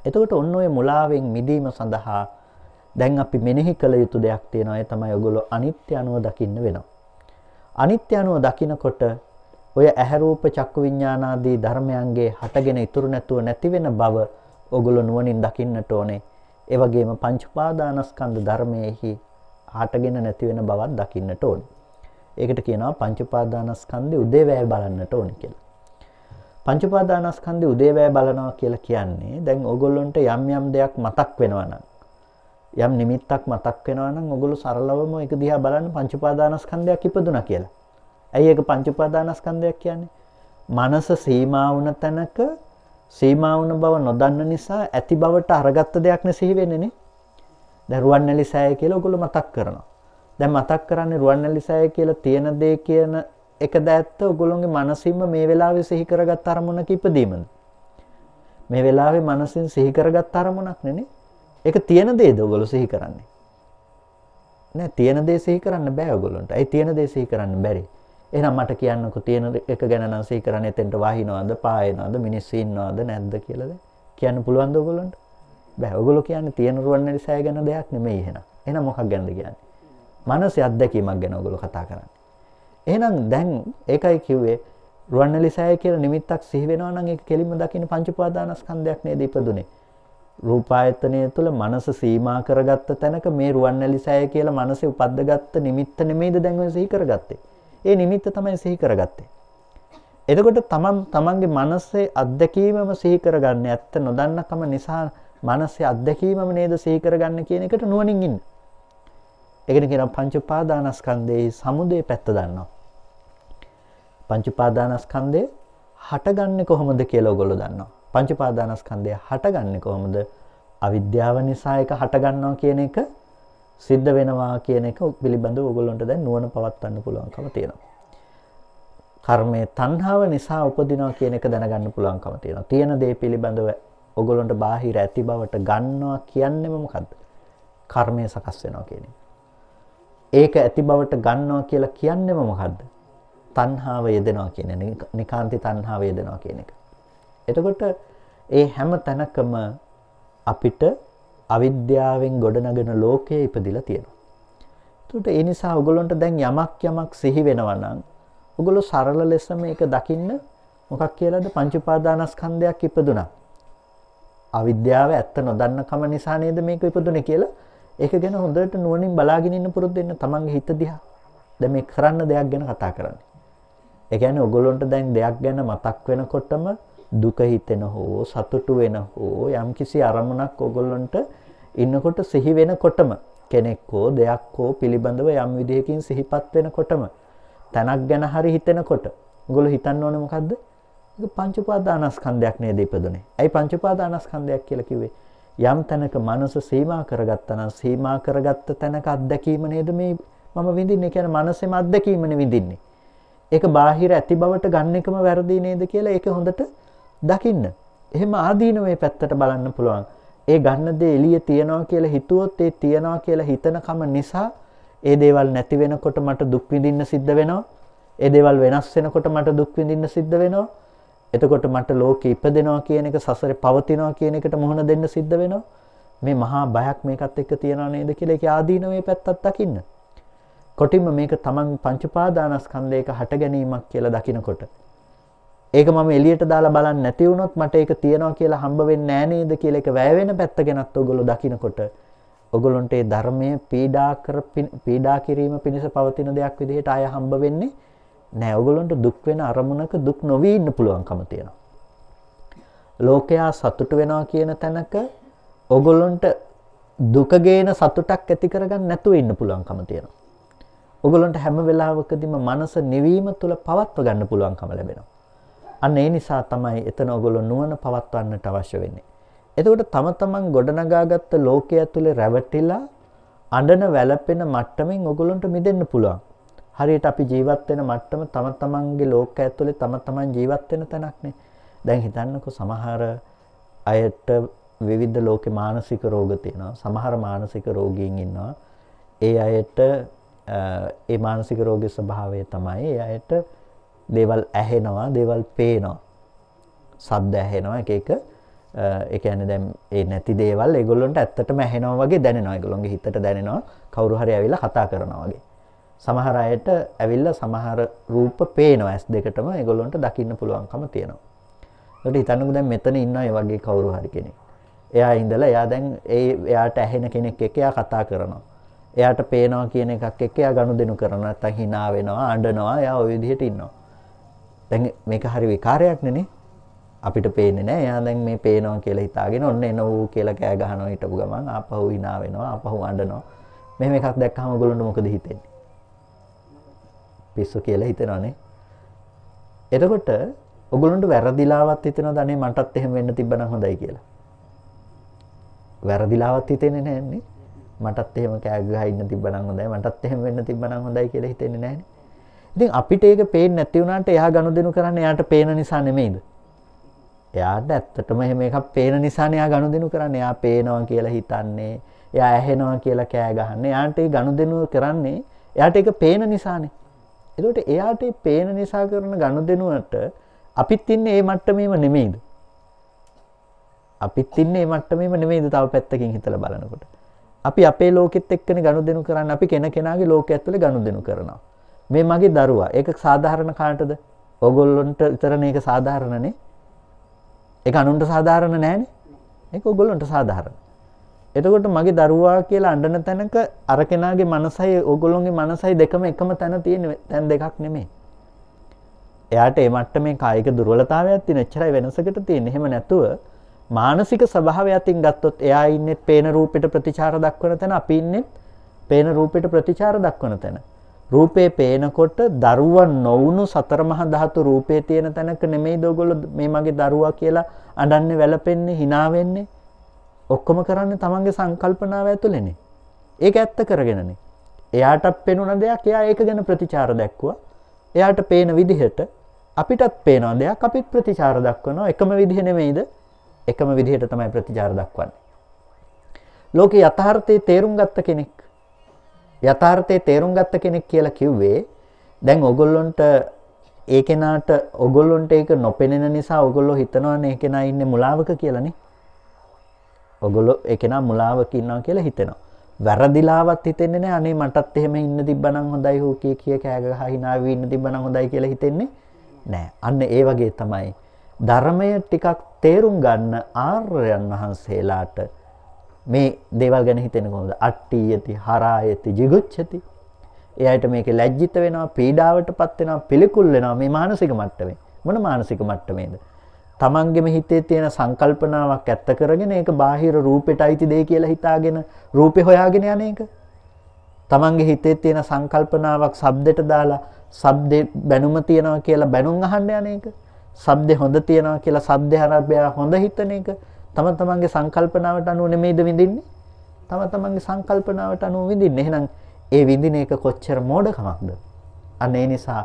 එතකොට ඔන්න ඔය මුලාවෙන් මිදීම සඳහා දැන් අපි මෙනෙහි කළ යුතු දෙයක් තියෙනවා. ඒ තමයි ඔයගොල්ලෝ අනිත්‍ය අනුව දකින්න වෙනවා. අනිත්‍ය අනුව දකිනකොට ඔය ඇහැ රූප චක්කු විඥානාදී ධර්මයන්ගේ හටගෙන ඉතුරු නැතුව නැති වෙන බව ඔගොල්ලෝ නුවණින් දකින්නට ඕනේ. ඒ වගේම පංච උපාදානස්කන්ධ ධර්මයේහි හටගෙන නැති වෙන බවක් දකින්නට ඕන. ඒකට කියනවා පංච උපාදානස්කන්ධය උදේවැය බලන්නට ඕන කියලා. පංච උපාදානස්කන්ධය උදේවැය බලනවා කියලා කියන්නේ දැන් ඕගොල්ලන්ට යම් යම් දෙයක් මතක් වෙනවා නම් යම් නිමිත්තක් මතක් වෙනවා නම් ඔගොල්ලෝ සරලවම ඒක දිහා බලන්න පංච උපාදානස්කන්ධයක් ඉපදුනා කියලා. ඇයි ඒක පංච උපාදානස්කන්ධයක් කියන්නේ? මනස සීමා වුණ තැනක සීමා වුණ බව නොදන්න නිසා ඇති බවට අරගත්ත දෙයක් නෙ සිහි වෙන්නේ නේ. දරුවන්නලි සෑය කියලා ඔගොල්ලෝ මතක් කරනවා. දැන් මතක් කරන්නේ රුවන්නලි සෑය කියලා තියෙන දේ කියන එක දැත්ත ඔගොල්ලෝගේ මනසින්ම මේ වෙලාවේ සිහි කරගත් අරමුණක ඉපදීමද? මේ වෙලාවේ මනසින් සිහි කරගත් අරමුණක් නෙනේ. ඒක තියෙන දේද ඔගොල්ලෝ සිහි කරන්නේ? නෑ තියෙන දේ සිහි කරන්න බෑ ඔයගොල්ලන්ට. ඇයි තියෙන දේ සිහි කරන්න බැරි? එහෙනම් මට කියන්නකෝ තියෙන එක ගැන නම් සිහි කරන්නේ එතෙන්ට වහිනවද, පායනවද, මිනිස්සු ඉන්නවද නැද්ද කියලාද? කියන්න පුළුවන්ද ඔයගොල්ලන්ට? බෑ ඔයගොල්ලෝ කියන්නේ තියෙන රුවන්වැලිසෑය ගැන දෙයක් නෙමෙයි එහෙනම් එහෙනම් මොකක් ගැනද කියන්නේ මානසික අත්දැකීමක් ගැන ඔයගොල්ලෝ කතා කරන්නේ එහෙනම් දැන් ඒකයි කිව්වේ රුවන්වැලිසෑය කියලා නිමිත්තක් සිහි වෙනවා නම් ඒක කෙලින්ම දකින්න පංච පාදානස්කන්ධයක් නේද ඉපදුනේ රූපායතනය තුළ මනස සීමා කරගත්ත තැනක මේ රුවන්වැලිසෑය කියලා මනසේ උපද්දගත්ත නිමිත්ත නෙමෙයිද දැන් ඔය සිහි කරගත්තේ ඒ නිමිත්ත තමයි සිහි කරගත්තේ එතකොට තමන් තමන්ගේ මනසේ අත්දැකීමම සිහි කරගන්නේ ඇත්ත නොදන්නකම නිසා මනසේ අත්දැකීමම නේද සීකරගන්න කියන එකට නුවනින් ඉන්න. එකන කියනම් පංචුපාදානස්කන්දෙහි සමුදේ පැත්ත දන්නවා. පංචුපාදානස්කන්දේ හටගන්න කොහොමද කියලා ගොලු දන්නවා. පංචුපාදානස්කන්දය හටගන්න කොහොමද අවිද්‍යාව නිසා එක හටගන්නවා කියන එක සිද්ධ වෙනවා කියන එක පිළිබඳ ඔගොල්ලොන්ට දැන් නුවන පවත්වන්න පුළුවන්කම තියෙනවා. කර්මය තන්හාාව නිසා උපදිනවා කියන එක දැනගන්න පුළුවන්කම තියෙනවා තියෙන දේ පිළිබඳව ඔගොල්ලන්ට බාහිර ඇති බවට ගන්නවා කියන්නේ මොකද්ද? කර්මය සකස් වෙනවා කියන ඒක ඇති බවට ගන්නවා කියලා කියන්නේ මොකද්ද? තණ්හාව යෙදෙනවා කියන නිකාන්ති තණ්හාව යෙදෙනවා කියන එක. එතකොට ඒ හැම තැනකම අපිට අවිද්‍යාවෙන් ගොඩනගෙන ලෝකයේ ඉපදිලා තියෙනවා. එතකොට ඒ නිසා ඔයගොල්ලන්ට දැන් යමක් යමක් සිහි වෙනවා නම් ඔයගොල්ලෝ සරල ලෙස මේක දකින්න මොකක් කියලාද පංච උපාදානස්කන්ධයක් ඉපදුනා. අවිද්‍යාව ඇත්ත නොදන්නකම නිසා නේද මේක ඉපදුනේ කියලා ඒක ගැන හොඳට නුවණින් බලාගෙන ඉන්න පුරුදු වෙන්න තමන්ගේ හිත දිහා. දැන් මේ කරන්න දෙයක් ගැන කතා කරන්නේ. ඒ කියන්නේ ඔයගොල්ලන්ට දැන් දෙයක් ගැන මතක් වෙනකොටම දුක හිතෙන හෝ සතුටු වෙන හෝ යම්කිසි අරමුණක් ඔයගොල්ලන්ට ඉන්නකොට සිහි වෙනකොටම කෙනෙක් හෝ දෙයක් හෝ පිළිබඳව යම් විදිහකින් සිහිපත් වෙනකොටම තනක් ගැන හරි හිතෙනකොට ඔයගොල්ලෝ හිතන්න ඕනේ මොකද්ද? ඒක පංච උපාදානස්කන්ධයක් නේද ඉපදුනේ. ඇයි පංච උපාදානස්කන්ධයක් කියලා කිව්වේ? යම් තැනක මනස සීමා කරගත්තා නම් සීමා කරගත්ත තැනක අත්දැකීම නේද මේ මම විඳින්නේ කියන්නේ මනසෙම අත්දැකීමනේ විඳින්නේ. ඒක බාහිර ඇති බවට ගන්න එකම වැරදි නේද කියලා ඒක හොඳට දකින්න. එහෙම ආදීනවේ පැත්තට බලන්න පුළුවන්. ඒ ගන්න දේ එළිය තියනවා කියලා හිතුවොත් ඒ තියනවා කියලා හිතනකම නිසා ඒ දේවල් නැති වෙනකොට මට දුක් විඳින්න සිද්ධ වෙනවා. ඒ දේවල් වෙනස් වෙනකොට මට දුක් විඳින්න සිද්ධ වෙනවා. එතකොට මට ලෝකෙ ඉපදෙනවා කියන එක සසරේ පවතිනවා කියන එකට මොහොන දෙන්න සිද්ධ වෙනවා. මේ මහා බයක් මේකත් එක්ක තියනවා නේද කියලා ඒකේ ආදීනවේ පැත්තත් දකින්න. කොටින්ම මේක තමන් පංචපාදානස්කන්ධයක හට ගැනීමක් කියලා දකිනකොට ඒක මම එලියට දාලා බලන්න නැති වුණොත් මට ඒක තියනවා කියලා හම්බ වෙන්නේ නැහැ නේද කියලා ඒක වැය වෙන පැත්ත ගැනත් ඔයගොල්ලෝ දකිනකොට ඔයගොල්ලන්ට ඒ ධර්මයේ පීඩා කර පීඩා කිරීම පිණිස පවතින දෙයක් විදිහට ආය හම්බ වෙන්නේ නෑ ඔයගොල්ලන්ට දුක් වෙන අරමුණක දුක් නොවී ඉන්න පුළුවන්කම තියෙනවා. ලෝකයා සතුට වෙනවා කියන තැනක ඔගොල්ලොන්ට දුකගේන සතුටක් ඇති කරගන්න නැතුව ඉන්න පුළුවන්කම තියෙනවා. ඔගොල්ලන්ට හැම වෙලාවකදීම මනස නිවීම තුළ පවත්ව ගන්න පුළුවන්කම ලැබෙනවා. අන්න ඒ නිසා තමයි එතන ඔගොල්ලෝ නුවණ පවත්වන්නට අවශ්‍ය වෙන්නේ. එතකොට තම තමන් ගොඩනගාගත්ත ලෝකය ඇතුලේ රැවටිලා අඬන වැළපෙන මට්ටමින් ඔගොල්ලන්ට මිදෙන්න පුළුවන්. හරියට අපි ජීවත් වෙන මට්ටම තම තමන්ගේ ලෝක ඇතුලේ තම තමන් ජීවත් වෙන තැනක් නේ. දැන් හිතන්නකෝ සමහර අයට විවිධ ලෝකේ මානසික රෝග තියෙනවා. සමහර මානසික රෝගීන් ඉන්නවා. ඒ අයට ඒ මානසික රෝගයේ ස්වභාවය තමයි ඒ අයට දේවල් ඇහෙනවා, දේවල් පේනවා. ශබ්ද ඇහෙනවා එක එක ඒ කියන්නේ දැන් ඒ නැති දේවල් ඒගොල්ලන්ට ඇත්තටම ඇහෙනවා වගේ දැනෙනවා. ඒගොල්ලන්ගේ හිතට දැනෙනවා. කවුරු හරි ඇවිල්ලා කතා කරනවා වගේ. සමහර අයට ඇවිල්ලා සමහර රූප පේනවා ඇස් දෙකටම ඒගොල්ලන්ට දකින්න පුළුවන්කම තියෙනවා. ඒකට හිතන්නකෝ දැන් මෙතන ඉන්න ඒ වගේ කවුරු හරි කෙනෙක්. එයා ඉඳලා එයා දැන් ඒ එයාට ඇහෙන කෙනෙක් එක්ක එයා කතා කරනවා. එයාට පේනවා කියන එකක් එක්ක එයා ගනුදෙනු කරනවා නැත්නම් hina වෙනවා, අඬනවා, එයා ওই විදිහට ඉන්නවා. දැන් මේක හරි විකාරයක් නෙනේ. අපිට පේන්නේ නැහැ. එයා දැන් මේ පේනවා කියලා හිතාගෙන ඔන්න එන ඌ කියලා කෑ ගහනවා හිටපු ගමන් ආපහු hina වෙනවා, ආපහු අඬනවා. මෙහෙම එකක් දැක්කම ඔයගොල්ලන්ට මොකද හිතෙන්නේ? පිස්සු කියලා හිතෙනවානේ. එතකොට ඔගොල්ලන්ට වැරදිලාවත් හිතෙනවද අනේ මටත් එහෙම වෙන්න තිබ්බනම් හොඳයි කියලා. වැරදිලාවත් හිතෙන්නේ නැන්නේ. මටත් එහෙම කෑ ගහලා ඉන්න තිබ්බනම් හොඳයි. මටත් එහෙම වෙන්න තිබ්බනම් හොඳයි කියලා හිතෙන්නේ නැහනේ. ඉතින් අපිට ඒක පේන්නේ නැති වුණාට එයා ගනුදෙනු කරන්නේ එයාට පේන නිසා නෙමෙයිද? එයාට ඇත්තටම එහෙම එකක් පේන නිසා එයා ගනුදෙනු කරන්නේ. එයා පේනවා කියලා හිතන්නේ. එයා ඇහෙනවා කියලා කෑ ගහන්නේ. එයාට ඒ ගනුදෙනු කරන්නේ එයාට ඒක පේන නිසානේ. එදට එයාට පේන නිසා කරන ගණු දෙනුවට අපිත් ඉන්න ඒ මට්ටමීම නෙමෙයිද අපිත් ඉන්න මට්ටමීම නෙමේද තව පැත්තකින් හිතල බලනකොට අපි අපේ ලෝකෙත් එක්කන ගණු දෙනු කරන්න අපි කෙන කෙනගේ ලෝක ඇතුළ ගණු දෙනු කරනවා මේ මගේ දරුවා ඒක සාධාරණ කාටද ඔගොල්ලොන්ට ඉතරන ඒක සාධාරණනේ එක අනුන්ට සාධාරණ නෑන එක ඔගොල්ලොන්ට සාධාරණ එතකොට මගේ දරුවා කියලා අඩන තැනක අරකෙනගේ මනසයි ඔගොලොන්ගේ මනසයි දෙකම එකම තැන තියෙන තැන් දෙකක් නෙමේ එයාට එමට මේ කායක දුරලතාවයක් ති නච්චරයි වෙනසකට තියෙන හෙම නැතුව මානසික සභාවයක්තින් ගත්තොත් එයා ඉන්නෙත් පේන රූපෙට ප්‍රතිචාර දක්වන තැන අපි ඉන්නෙත් පේන රූපෙට ප්‍රතිචාර දක්වන තැන රූපේ පේනකොට දරුවන් නොවුණු සතරමහා ධාතු රූපේ තියෙන තැනක නෙමෙයි දෝගොල්ලෝ මේ මගේ දරුවා කියලා අඬන්නේ වැළපෙන්නේ hina වෙන්නේ ඔක්කොම කරන්න තමන්ගේ සංකල්පනාව ඇතුලෙනේ ඒක ඇත්ත කරගෙනනේ එයාට පෙනුන දෙයක් එයා ඒක ගැන ප්‍රතිචාර දැක්වා එයාට පේන විදිහට අපිටත් පේනවා දෙයක් අපිත් ප්‍රතිචාර දක්වනවා එකම විදිහ නෙමෙයිද එකම විදිහට තමයි ප්‍රතිචාර දක්වන්නේ ලෝක යථාර්ථයේ තේරුම් ගත්ත කෙනෙක් යථාර්ථයේ තේරුම් ගත්ත කෙනෙක් කියලා කිව්වේ දැන් ඔගොල්ලොන්ට ඒ කෙනාට ඔගොල්ලොන්ට ඒක නොපෙනෙන නිසා ඔගොල්ලෝ හිතනවනේ ඒ කෙනා ඉන්නේ මුලාවක කියලානේ ඔගොල්ලෝ ඒකේනම් මුලාවක ඉන්නවා කියලා හිතෙනවා. වැරදිලාවත් හිතෙන්නේ නැහැ අනේ මටත් එහෙම ඉන්න තිබ්බනම් හොඳයි හෝ කිය කිය කෑ ගහ හිනාවි ඉන්න තිබ්බනම් හොඳයි කියලා හිතෙන්නේ නැහැ. අන්න ඒ වගේ තමයි ධර්මය ටිකක් තේරුම් ගන්න ආර්යයන් වහන්සේලාට මේ දේවල් ගැන හිතෙන්නේ කොහොමද? අට්ඨියති, හරායති, jigucchati. ඒ අයට මේක ලැජ්ජිත වෙනවා, පීඩාවටපත් වෙනවා, පිළිකුල් වෙනවා මේ මානසික මට්ටමේ. මොන මානසික මට්ටමේද? තමන්ගෙම හිතේ තියෙන සංකල්පනාවක් ඇත්ත කරගෙන ඒක බාහිර රූපෙට අයිති දෙය කියලා හිතාගෙන රූපේ හොයාගෙන යන එක. තමන්ගේ හිතේ තියෙන සංකල්පනාවක් ශබ්දෙට දාලා ශබ්දේ බැනුම තියනවා කියලා බැනුම් අහන්න යන එක. ශබ්දේ හොඳ තියනවා කියලා ශබ්දේ හරබ්බයා හොඳ හිතන එක. තම තමන්ගේ සංකල්පනාවට අනුව නෙමෙයිද විඳින්නේ? තම තමන්ගේ සංකල්පනාවට අනුව විඳින්නේ. එහෙනම් ඒ විඳින එක කොච්චර මෝඩකමක්ද? අන්න ඒ නිසා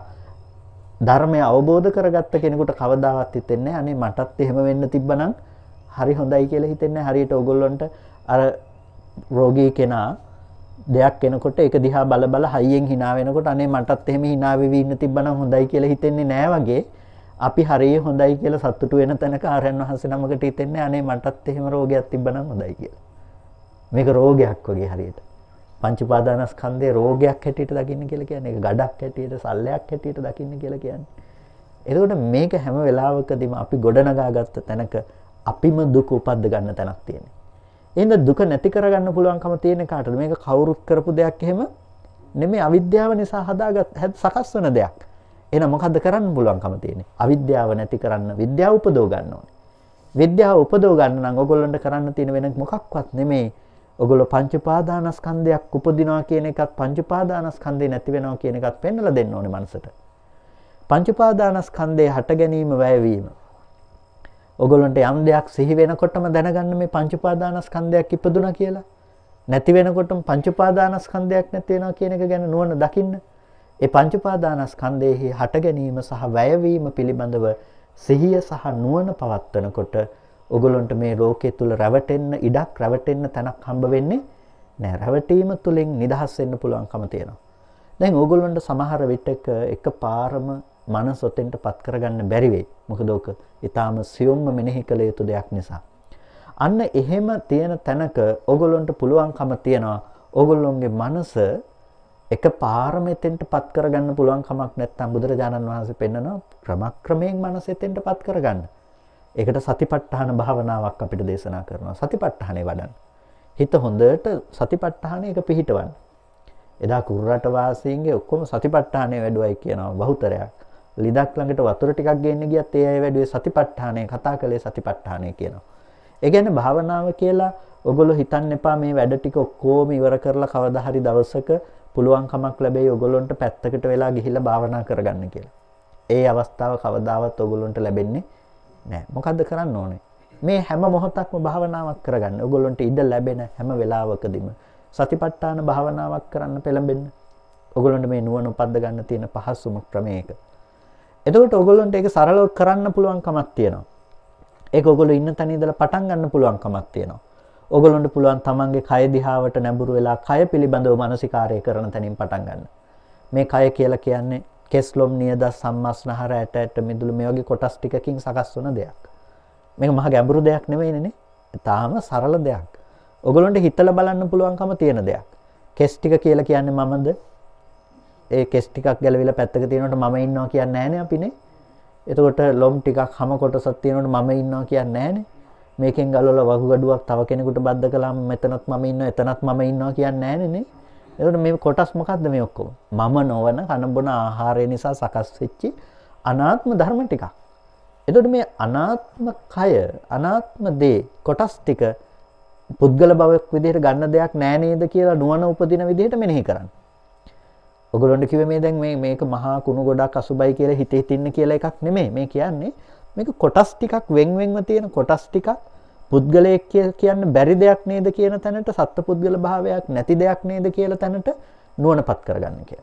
ධර්මය අවබෝධ කරගත්ත කෙනෙකුට කවදාවත් හිතෙන්නේ අනේ මටත් එහෙම වෙන්න තිබ්බනම් හරි හොඳයි කියලා හිතෙන්නේ හරියට ඕගොල්ලන්ට අර රෝගී කෙනා දෙයක් එනකොට ඒක දිහා බල බල හයියෙන් hina වෙනකොට අනේ මටත් එහෙම hina වෙවි ඉන්න තිබ්බනම් හොඳයි කියලා හිතෙන්නේ නෑ වගේ අපි හරිය හොඳයි කියලා සතුටු වෙන තැනක ආරයන් වහන්සේ නමකට හිතෙන්නේ අනේ මටත් එහෙම රෝගයක් තිබ්බනම් හොඳයි කියලා. මේක රෝගයක් වගේ හරියට. පංච උපාදානස්කන්ධේ රෝගයක් හැටියට දකින්න කියලා කියන්නේ ඒක ගඩක් හැටියට සල්ලයක් හැටියට දකින්න කියලා කියන්නේ. එතකොට මේක හැම වෙලාවකදීම අපි ගොඩනගාගත්ත තැනක අපිම දුක උපද්ද ගන්න තැනක් තියෙනවා. එහෙනම් දුක නැති කරගන්න පුළුවන්කම තියෙන කාටද? මේක කවුරුත් කරපු දෙයක් එහෙම නෙමෙයි අවිද්‍යාව නිසා හදාගත් සකස් වෙන දෙයක්. එහෙනම් මොකද්ද කරන්න පුළුවන්කම තියෙන්නේ? අවිද්‍යාව නැති කරන්න විද්‍යාව උපදව ගන්න ඕනේ. විද්‍යාව උපදව ගන්න නම් ඕගොල්ලන්ට කරන්න තියෙන වෙන මොකක්වත් නෙමෙයි ඔගොල්ලෝ පංචපාදානස්කන්ධයක් උපදිනවා කියන එකත් පංචපාදානස්කන්ධේ නැති වෙනවා කියන එකත් පෙන්වලා දෙන්න ඕනේ මනසට. පංචපාදානස්කන්ධේ හට ගැනීම වැයවීම. ඔගොල්ලන්ට යම් දෙයක් සිහි වෙනකොටම දැනගන්න මේ පංචපාදානස්කන්ධයක් ඉපදුණා කියලා. නැති වෙනකොටම පංචපාදානස්කන්ධයක් නැති වෙනවා කියන එක ගැන නුවණ දකින්න. ඒ පංචපාදානස්කන්ධයේ හට ගැනීම සහ වැයවීම පිළිබඳව සිහිය සහ නුවණ පවත්වනකොට ඔගොල්ලන්ට මේ ලෝකයේ තුල රැවටෙන්න ඉඩක් රැවටෙන්න තැනක් හම්බ වෙන්නේ නෑ රැවටීම තුලින් නිදහස් වෙන්න පුළුවන්කම තියෙනවා. දැන් ඕගොල්ලන්ට සමහර විටක එකපාරම මනස ඔතෙන්ටපත් කරගන්න බැරි වෙයි. මොකද ඕක ඊටාම සියොම්ම මෙනෙහි කළ යුතු දෙයක් නිසා. අන්න එහෙම තියෙන තැනක ඕගොල්ලන්ට පුළුවන්කම තියනවා ඕගොල්ලොන්ගේ මනස එක පාරම එතෙන්ට පත් කරගන්න පුළුවන් කමක් නැත්නම් බුදුරජාණන් වහන්සේ පෙන්නනවා ක්‍රමක්‍රමයෙන් මනස එතෙන්ට පත් කරගන්න. ඒකට සතිපට්ඨාන භාවනාවක් අපිට දේශනා කරනවා. සතිපට්ඨානේ වඩන්න. හිත හොඳට සතිපට්ඨානයක පිහිටවන්න. එදා කුරුරට වාසීන්ගේ ඔක්කොම සතිපට්ඨානේ වැඩුවයි කියනවා බහුතරයක්. ලිදක් ළඟට වතුර ටිකක් ගේන්න ගියත් ඒ අය වැඩුවේ සතිපට්ඨානේ කතා කළේ සතිපට්ඨානේ කියනවා. ඒ කියන්නේ භාවනාව කියලා ඔගොල්ලෝ හිතන්න එපා මේ වැඩ ටික ඔක්කොම ඉවර කරලා කවදා හරි දවසක පුළුවන්කමක් ලැබෙයි ඔයගොල්ලන්ට පැත්තකට වෙලා ගිහිල්ලා භාවනා කරගන්න කියලා. ඒ අවස්ථාව කවදාවත් ඔයගොල්ලන්ට ලැබෙන්නේ නෑ මොකක්ද කරන්න ඕනේ මේ හැම මොහොතක්ම භාවනාවක් කරගන්න ඔගොල්ලොන්ට ඉඩ ලැබෙන හැම වෙලාවකදීම සතිපට්ඨාන භාවනාවක් කරන්න පෙළඹෙන්න ඔගොලොන්ට මේ නුවන උපද්ද ගන්න තියෙන පහස්සුම ක්‍රමයක එතකොට ඔගොලොන්ට ඒක සරලව කරන්න පුළුවන් කමක් තියෙනවා ඒක ඔගොල්ලෝ ඉන්න තැන ඉඳලා පටන් ගන්න පුළුවන් කමක් තියෙනවා ඔගොලොන්ට පුළුවන් තමන්ගේ කය දිහාවට නැඹුරු වෙලා කය පිළිබඳව මානසිකාරය කරන තැනින් පටන් ගන්න. මේ කය කියලා කියන්නේ කෙස්ලොම් නියද සම්මස්නහර ඇට ඇට මිදුළු මේ වගේ කොටස් ටිකකින් සකස් වන දෙයක්. මේක මහ ගැඹුරු දෙයක් නෙවෙයිනේ. තාම සරල දෙයක්. ඔගලොන්ට හිතලා බලන්න පුළුවන්කම තියෙන දෙයක්. කෙස් ටික කියලා කියන්නේ මමද? ඒ කෙස් ටිකක් ගැලවිලා පැත්තක තියෙනකොට මම ඉන්නවා කියන්නේ නැහනේ අපිනේ. එතකොට ලොම් ටිකක් හැම කොටසක් තියෙනකොට මම ඉන්නවා කියන්නේ නැහනේ. මේකෙන් ගලවලා වහුගඩුවක් තව කෙනෙකුට බද්ධ කළාම මෙතනත් මම ඉන්නවා එතනත් මම ඉන්නවා කියන්නේ නැහනේ නේ. එතකොට මේ කොටස් මොකක්ද මේ ඔක්කොම? මම නොවන කනබොන ආහාරය නිසා සකස් වෙච්ච අනාත්ම ධර්ම ටිකක්. එතකොට මේ අනාත්ම කය, අනාත්ම දේ කොටස් ටික පුද්ගල භවයක් විදිහට ගන්න දෙයක් නෑ නේද කියලා නුවණ උපදින විදිහට මෙනෙහි කරන්න. ඔගොල්ලොන්ට කිව්වේ මේ දැන් මේ මේක මහා කුණු ගොඩක් අසුබයි කියලා හිතේ තින්න කියලා එකක් නෙමෙයි. මේ කියන්නේ මේක කොටස් ටිකක් වෙන් වෙන්ව තියෙන කොටස් ටිකක් පුද්ගලයෙක් කියන්න බැරි දෙයක් නේද කියන තැනට සත්ව පුද්ගල භාවයක් නැති දෙයක් නේද කියල තැනට නුවන පත් කරගන්න කිය.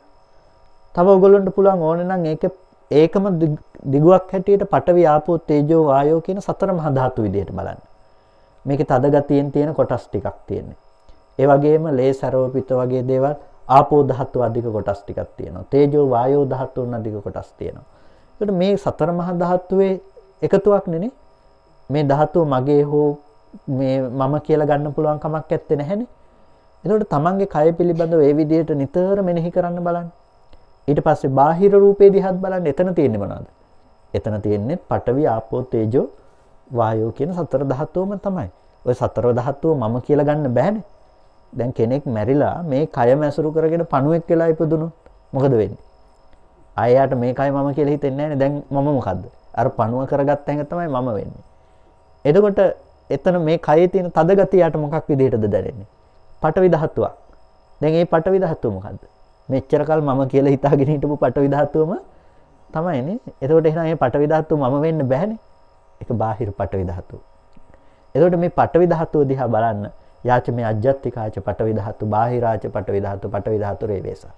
තව ඔගොලොන්ට පුළුවන් ඕන නම් ඒක ඒකම දිගුවක් හැටියට පටවි්‍යාපෝ තේජෝ වායෝ කියන සතර මහධාතු විදියට බලන්න. මේක තදගතියෙන් තියෙන කොටස් ටිකක් තියෙන්නේ. ඒ වගේම ලේ සැරෝපිත වගේ දේවල් ආපෝධහත්තු අධික කොටස් ටිකක් තියෙනවා තේජෝ වායෝ දහත්තුන් අධික කොටස් තියෙනවා. ට මේ සතර මහධහත්තුවේ එකතුවක් නෙනේ මේ ධාතුව මගේ හෝ මේ මම කියලා ගන්න පුළුවන් කමක් ඇත්තේ නැහැනේ. එතකොට තමන්ගේ කය පිළිබඳව ඒ විදිහට නිතර මෙනෙහි කරන්න බලන්න. ඊට පස්සේ බාහිර රූපේ දිහාත් බලන්න එතන තියෙන්නේ මොනවද? එතන තියෙන්නේ පඨවි ආපෝ තේජෝ වායෝ කියන සතර ධාතුවම තමයි. ඔය සතර ධාතුව මම කියලා ගන්න බෑනේ. දැන් කෙනෙක් මැරිලා මේ කයම ඇසුරු කරගෙන පණුවෙක් වෙලා ඉපදුනොත් මොකද වෙන්නේ? ආයෙ යාට මේ කය මම කියලා හිතෙන්නේ නැහැනේ. දැන් මම මොකද්ද? අර පණුව කරගත්ත හැඟ තමයි මම වෙන්නේ. එතකොට එතන මේ කයේ තියෙන තද ගතියට මොකක් විදිහටද දැනෙන්නේ? පටවි ධාතුවක්. දැන් මේ පටවි ධාතුව මොකද්ද? මෙච්චර කල් මම කියලා හිතාගෙන හිටපු පටවි ධාතුවම තමයිනේ. එතකොට එහෙනම් මේ පටවි ධාතුව මම වෙන්න බෑනේ. ඒක බාහිර පටවි ධාතුව. එතකොට මේ පටවි ධාතුව දිහා බලන්න යාච මේ අජ්ජත්තිකාච පටවි ධාතු බාහිරාච පටවි ධාතු පටවි ධාතු රේවේසා.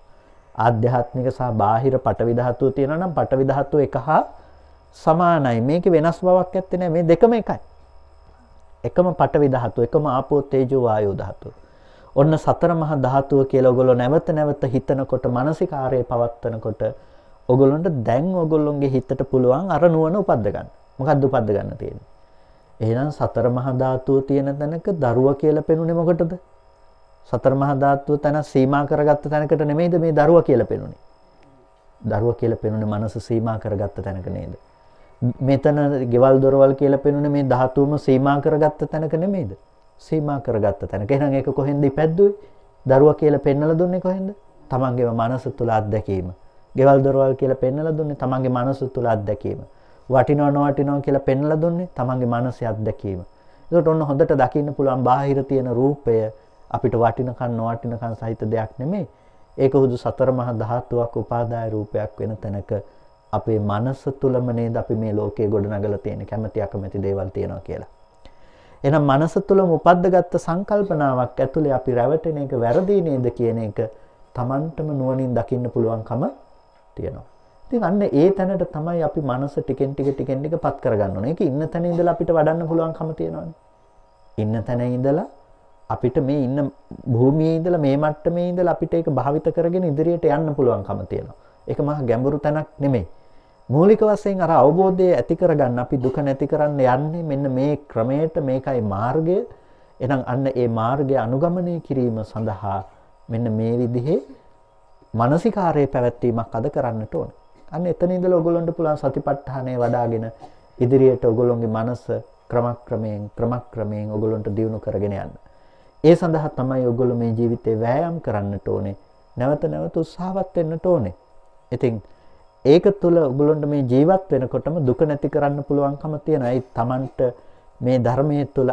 ආධ්‍යාත්මික සහ බාහිර පටවි ධාතුව තියෙනවා නම් පටවි ධාතුව එක හා සමානයි. මේකේ වෙනස් බවක් නැත්තේ නෑ. මේ දෙකම එකයි. එකම පටවි ධාතුව එකම ආපෝ තේජෝ වායෝ ධාතුව. ඔන්න සතර මහා ධාතුව කියලා ඔයගොල්ලෝ නැවත නැවත හිතනකොට මානසිකාරයේ පවත්වනකොට ඔයගොල්ලන්ට දැන් ඔයගොල්ලොන්ගේ හිතට පුළුවන් අර නුවණ උපද්ද ගන්න. මොකද්ද උපද්ද ගන්න තියෙන්නේ? එහෙනම් සතර මහා ධාතුව තියෙන තැනක දරුවා කියලා පෙනුනේ මොකටද? සතර මහා ධාතුව තන සීමා කරගත්ත තැනකට නෙමෙයිද මේ දරුවා කියලා පෙනුනේ. දරුවා කියලා පෙනුනේ මනස සීමා කරගත්ත තැනක නේද? මෙතන ගෙවල් දොරවල් කියලා පෙනුනේ මේ ධාතුවම සීමා කරගත්ත තැනක නෙමෙයිද? සීමා කරගත්ත තැනක. එහෙනම් ඒක කොහෙන්ද ඉපැද්දුවේ? දරුවා කියලා පෙන්නලා දුන්නේ කොහෙන්ද? තමන්ගේම මනස තුල අත්දැකීම. ගෙවල් දොරවල් කියලා පෙන්නලා දුන්නේ තමන්ගේ මනස තුල අත්දැකීම. වටිනව නොවටිනව කියලා පෙන්නලා දුන්නේ තමන්ගේ මනසේ අත්දැකීම. ඒකට ඔන්න හොඳට දකින්න පුළුවන් බාහිර තියෙන රූපය අපිට වටිනකන් නොවටිනකන් සහිත දෙයක් නෙමෙයි. ඒක හුදු සතර මහා ධාතුවක් උපාදාය රූපයක් වෙන තැනක අපේ මනස තුළම නේද අපි මේ ලෝකයේ ගොඩනගලා තියෙන කැමැති අකමැති දේවල් තියෙනවා කියලා. එහෙනම් මනස තුළම උපද්දගත්ත සංකල්පනාවක් ඇතුලේ අපි රැවටෙන එක වැරදි නේද කියන එක Tamanටම නුවණින් දකින්න පුළුවන්කම තියෙනවා. ඉතින් අන්න ඒ තැනට තමයි අපි මනස ටිකෙන් ටික ටිකෙන් ටික පත් කරගන්න ඕනේ. ඒක ඉන්න තැන ඉඳලා අපිට වඩන්න පුළුවන්කම තියෙනවානේ. ඉන්න තැන ඉඳලා අපිට මේ ඉන්න භූමියේ ඉඳලා මේ මට්ටමේ ඉඳලා අපිට ඒක භාවිත කරගෙන ඉදිරියට යන්න පුළුවන්කම තියෙනවා. ඒක මහ ගැඹුරු තැනක් නෙමෙයි. මූලික වශයෙන් අර අවබෝධය ඇති කරගන්න අපි දුක නැති කරන්න යන්නේ මෙන්න මේ ක්‍රමයට මේකයි මාර්ගය. එහෙනම් අන්න ඒ මාර්ගය අනුගමනය කිරීම සඳහා මෙන්න මේ විදිහේ මානසිකාරයේ පැවැත්වීමක් අද කරන්නට ඕන. අන්න එතන ඉඳලා ඔයගොල්ලන්ට පුළුවන් සතිපට්ඨානය වඩාගෙන ඉදිරියට ඔයගොල්ලොන්ගේ මනස ක්‍රමක්‍රමයෙන් ක්‍රමක්‍රමයෙන් ඔයගොල්ලන්ට දියුණු කරගෙන යන්න. ඒ සඳහා තමයි ඔයගොල්ලෝ මේ ජීවිතේ වෑයම් කරන්නට ඕනේ. නැවත නැවත උත්සාහවත් වෙන්නට ඕනේ. ඉතින් ඒක තුළ උගලොන්ට මේ ජීවත් වෙනකොටම දුක නැති කරන්න පුළුවන්කම තියෙනයි තමන්ට මේ ධර්මය තුළ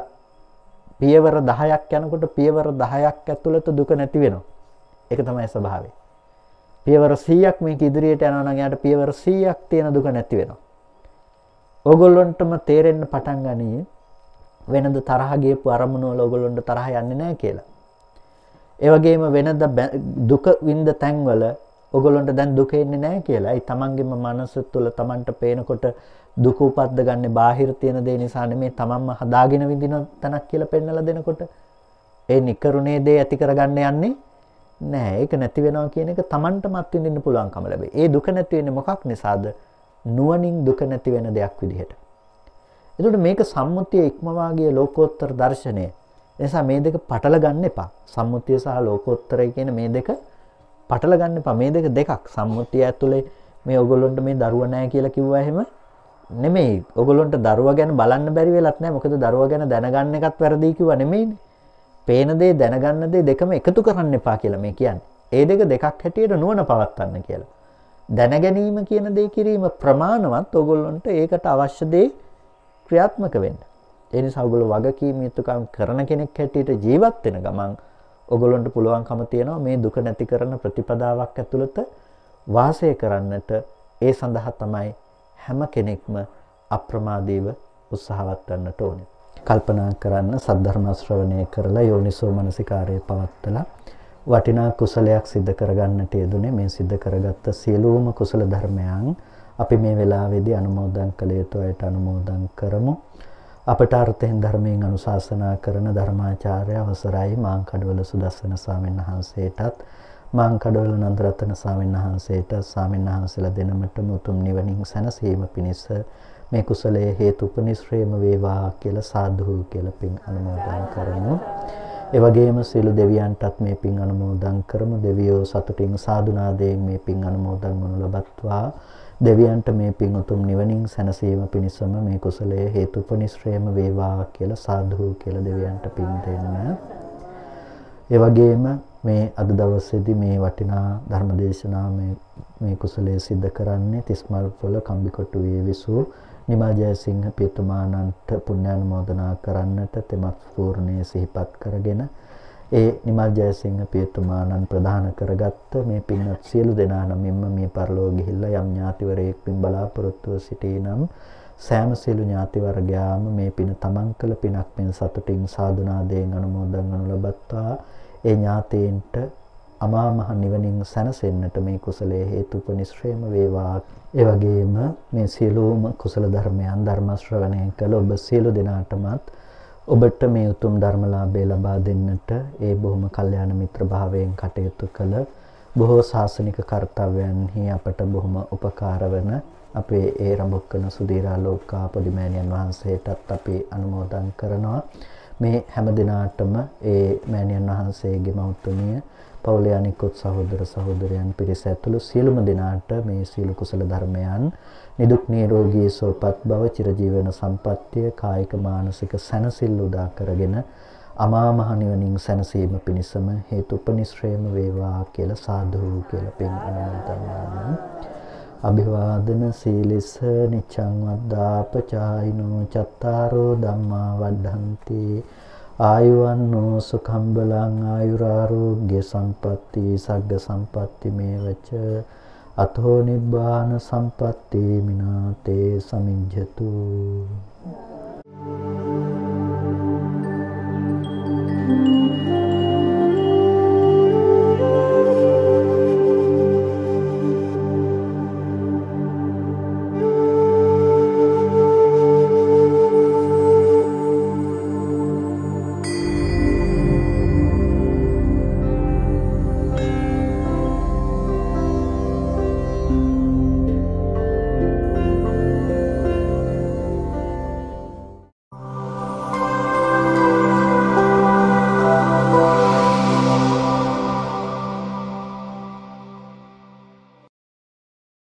පියවර දහයක් යනකොට පියවර දහයක් ඇතුළත දුක නැති වෙනවා. එක තමයි ස්වභාවේ. පියවර සීයක් මේක ඉදිරියට යනනගයට පියවර සීයක් තියෙන දුක නැති වෙනවා. ඔගොල්ලොන්ටම තේරෙන්න්න පටන් ගනී වෙනද තරහගේපු අරමුණුවල ඔගොලොන්ට තරහ යන්නේ නෑ කියලා. ඒවගේම වෙනද දුක වින්ද තැන්වල ඔගොල්ලොන්ට දැන් දුක එන්නේ නැහැ කියලා. ඒ තමන්ගේම මනස තුළ තමන්ට පේනකොට දුක උපද්ද ගන්න බාහිර තියෙන දේ නිසා නෙමෙයි තමන්ම හදාගෙන විඳින තනක් කියලා පෙන්වලා දෙනකොට ඒ නිකරුණේ දේ ඇති කරගන්න යන්නේ නෑ. ඒක නැති වෙනවා කියන එක තමන්ටම අත්විඳින්න පුළුවන්කම ලැබේ. ඒ දුක නැති වෙන්නේ මොකක් නිසාද? නුවණින් දුක නැති වෙන දෙයක් විදිහට. එතකොට මේක සම්මුතිය ඉක්මවාගේ ලෝකෝත්තර දර්ශනය. නිසා මේ දෙක පටල ගන්න එපා. සම්මුතිය සහ ලෝකෝත්තරය කියන මේ දෙක පටලගන්න පමේ දෙක දෙකක් සම්මුතිය ඇතුළේ මේ ඔගොලොන්ට මේ දරුවනෑ කියලා කිව්වහෙම නෙමේ ඔගොලොන්ට දරුව ගැන බලන්න බැරිව ලත්නෑ මොකද දරුව ගැන දැනගන්න එකත් වැරදිකිව නෙමෙයි පේනදේ දැනගන්න දේ දෙකම එකතු කරන්න එපා කියලා මේ කියන්න ඒ දෙක දෙකක් හැටියට නුවන පවත්වන්න කියලා දැනගැනීම කියන දේ කිරීම ප්‍රමාණවත් ඔගොල්ලොන්ට ඒකට අවශ්‍ය දේ ක්‍රියාත්මක වෙන්න එනි සවගොල වගකීම යුතුකම් කරන කෙනෙක් හැටියට ජීවත් වෙන ගමන් ඔගොල්ලන්ට පුළුවන්කම තියෙනවා මේ දුක නැති කරන ප්‍රතිපදාවක් ඇතුළත වාසය කරන්නට ඒ සඳහා තමයි හැම කෙනෙක්ම අප්‍රමාදීව උත්සාහවත් වන්නට ඕනේ. කල්පනා කරන්න සද්ධර්ම ශ්‍රවණය කරලා යෝනිසෝ මනසිකාරය පවත්තලා වටිනා කුසලයක් සිද්ධ කරගන්නට යෙදුනේ මේ සිද්ධ කරගත්ත සියලුම කුසල ධර්මයන් අපි මේ වෙලාවේදී අනුමෝදන් කළ යුතු අයට අනුමෝදන් කරමු. අපට අර්ථයෙන් ධර්මයෙන් අනුශාසනා කරන ධර්මාචාර්ය අවසරයි මාංකඩවල සුදස්සන ස්වාමීන් වහන්සේටත් මාංකඩවල නන්දරත්න ස්වාමීන් වහන්සේට ස්වාමීන් වහන්සේලා දෙනමටම උතුම් නිවනින් සැනසීම පිණිස මේ කුසලයේ හේතුපනිශ්‍රේම වේවා කියලා සාදු කියලා පින් අනුමෝදන් කරමු. ඒ වගේම සියලු දෙවියන්ටත් මේ පින් අනුමෝදන් කරමු. දෙවියෝ සතුටින් සාදුනාදයෙන් මේ පින් අනුමෝදන් වනු ලබත්වා. දෙවියන්ට මේ පින් උතුම් නිවනින් සැනසීම පිණිසම මේ කුසලය හේතුපනිශ්‍රේම වේවා කියලා සාදු කියලා දෙවියන්ට පින් දෙන්න. ඒ වගේම මේ අද දවසේදී මේ වටිනා ධර්ම දේශනාව මේ මේ කුසලයේ සිද්ධ කරන්නේ තිස්මල්පොළ කම්බිකොටුවේ විසූ නිමා ජයසිංහ පියතුමාණන්ට පුණ්‍යානුමෝදනා කරන්නට තෙමත් පූර්ණයේ සිහිපත් කරගෙන ඒ නිමල් ජයසිංහ පියතුමාණන් ප්‍රධාන කරගත්ත මේ පින්වත් සියලු දෙනා නමින්ම මේ පරලෝක ගිහිල්ලා යම් ඥාතිවරයෙක් පින් බලාපොරොත්තුව සිටී නම් සෑම සියලු ඥාති වර්ගයාම මේ පින තමන් කළ පිනක් මෙන් සතුටින් සාදුනාදයෙන් අනුමෝදන් වනු ලබත්වා ඒ ඥාතීන්ට අමා මහ නිවනින් සැනසෙන්නට මේ කුසලයේ හේතු උපනිශ්‍රේම වේවා. ඒ වගේම මේ සියලුම කුසල ධර්මයන් ධර්ම ශ්‍රවණය කළ ඔබ සියලු දෙනාටමත් ඔබට මේ උතුම් ධර්මලාභය ලබා දෙන්නට ඒ බොහොම කල්යාණ මිත්‍රභාවයෙන් කටයුතු කළ බොහෝ ශාසනික කර්තව්‍යයන්හි අපට බොහොම උපකාර වන අපේ ඒ රඹුක්කන සුදීරා ලෝකා පොඩිමෑණියන් වහන්සේටත් අපි අනුමෝදන් කරනවා මේ හැම දිනාටම ඒ මෑණියන් වහන්සේගේ මෞතුමිය පවුලේ අනිකුත් සහෝදර සහෝදරයන් පිරිස ඇතුළු සියලුම දෙනාට මේ සීල කුසල ධර්මයන් නිදුක් නිරෝගී සුවපත් බව චිරජීවන සම්පත්තිය කායික මානසික සැනසෙල්ල උදා කරගෙන අමා මහ නිවනින් සැනසීම පිණිසම හේතුපනිශ්‍රේම වේවා කියලා සාදු කියලා පින් අනුමෝදන් අභිවාදන සීලිස නිච්ඡං වද්දාපචායිනෝ චත්තාරෝ ධම්මා වඩ්ඩಂತಿ ආයුවන්නෝ සුඛම්බලං ආයුරාෝග්‍ය සම්පatti සග්ග සම්පatti මේවච අතෝ නිබ්බාන සම්පත්තේ මිනාතේ සමිඤ්ජතු Thank you.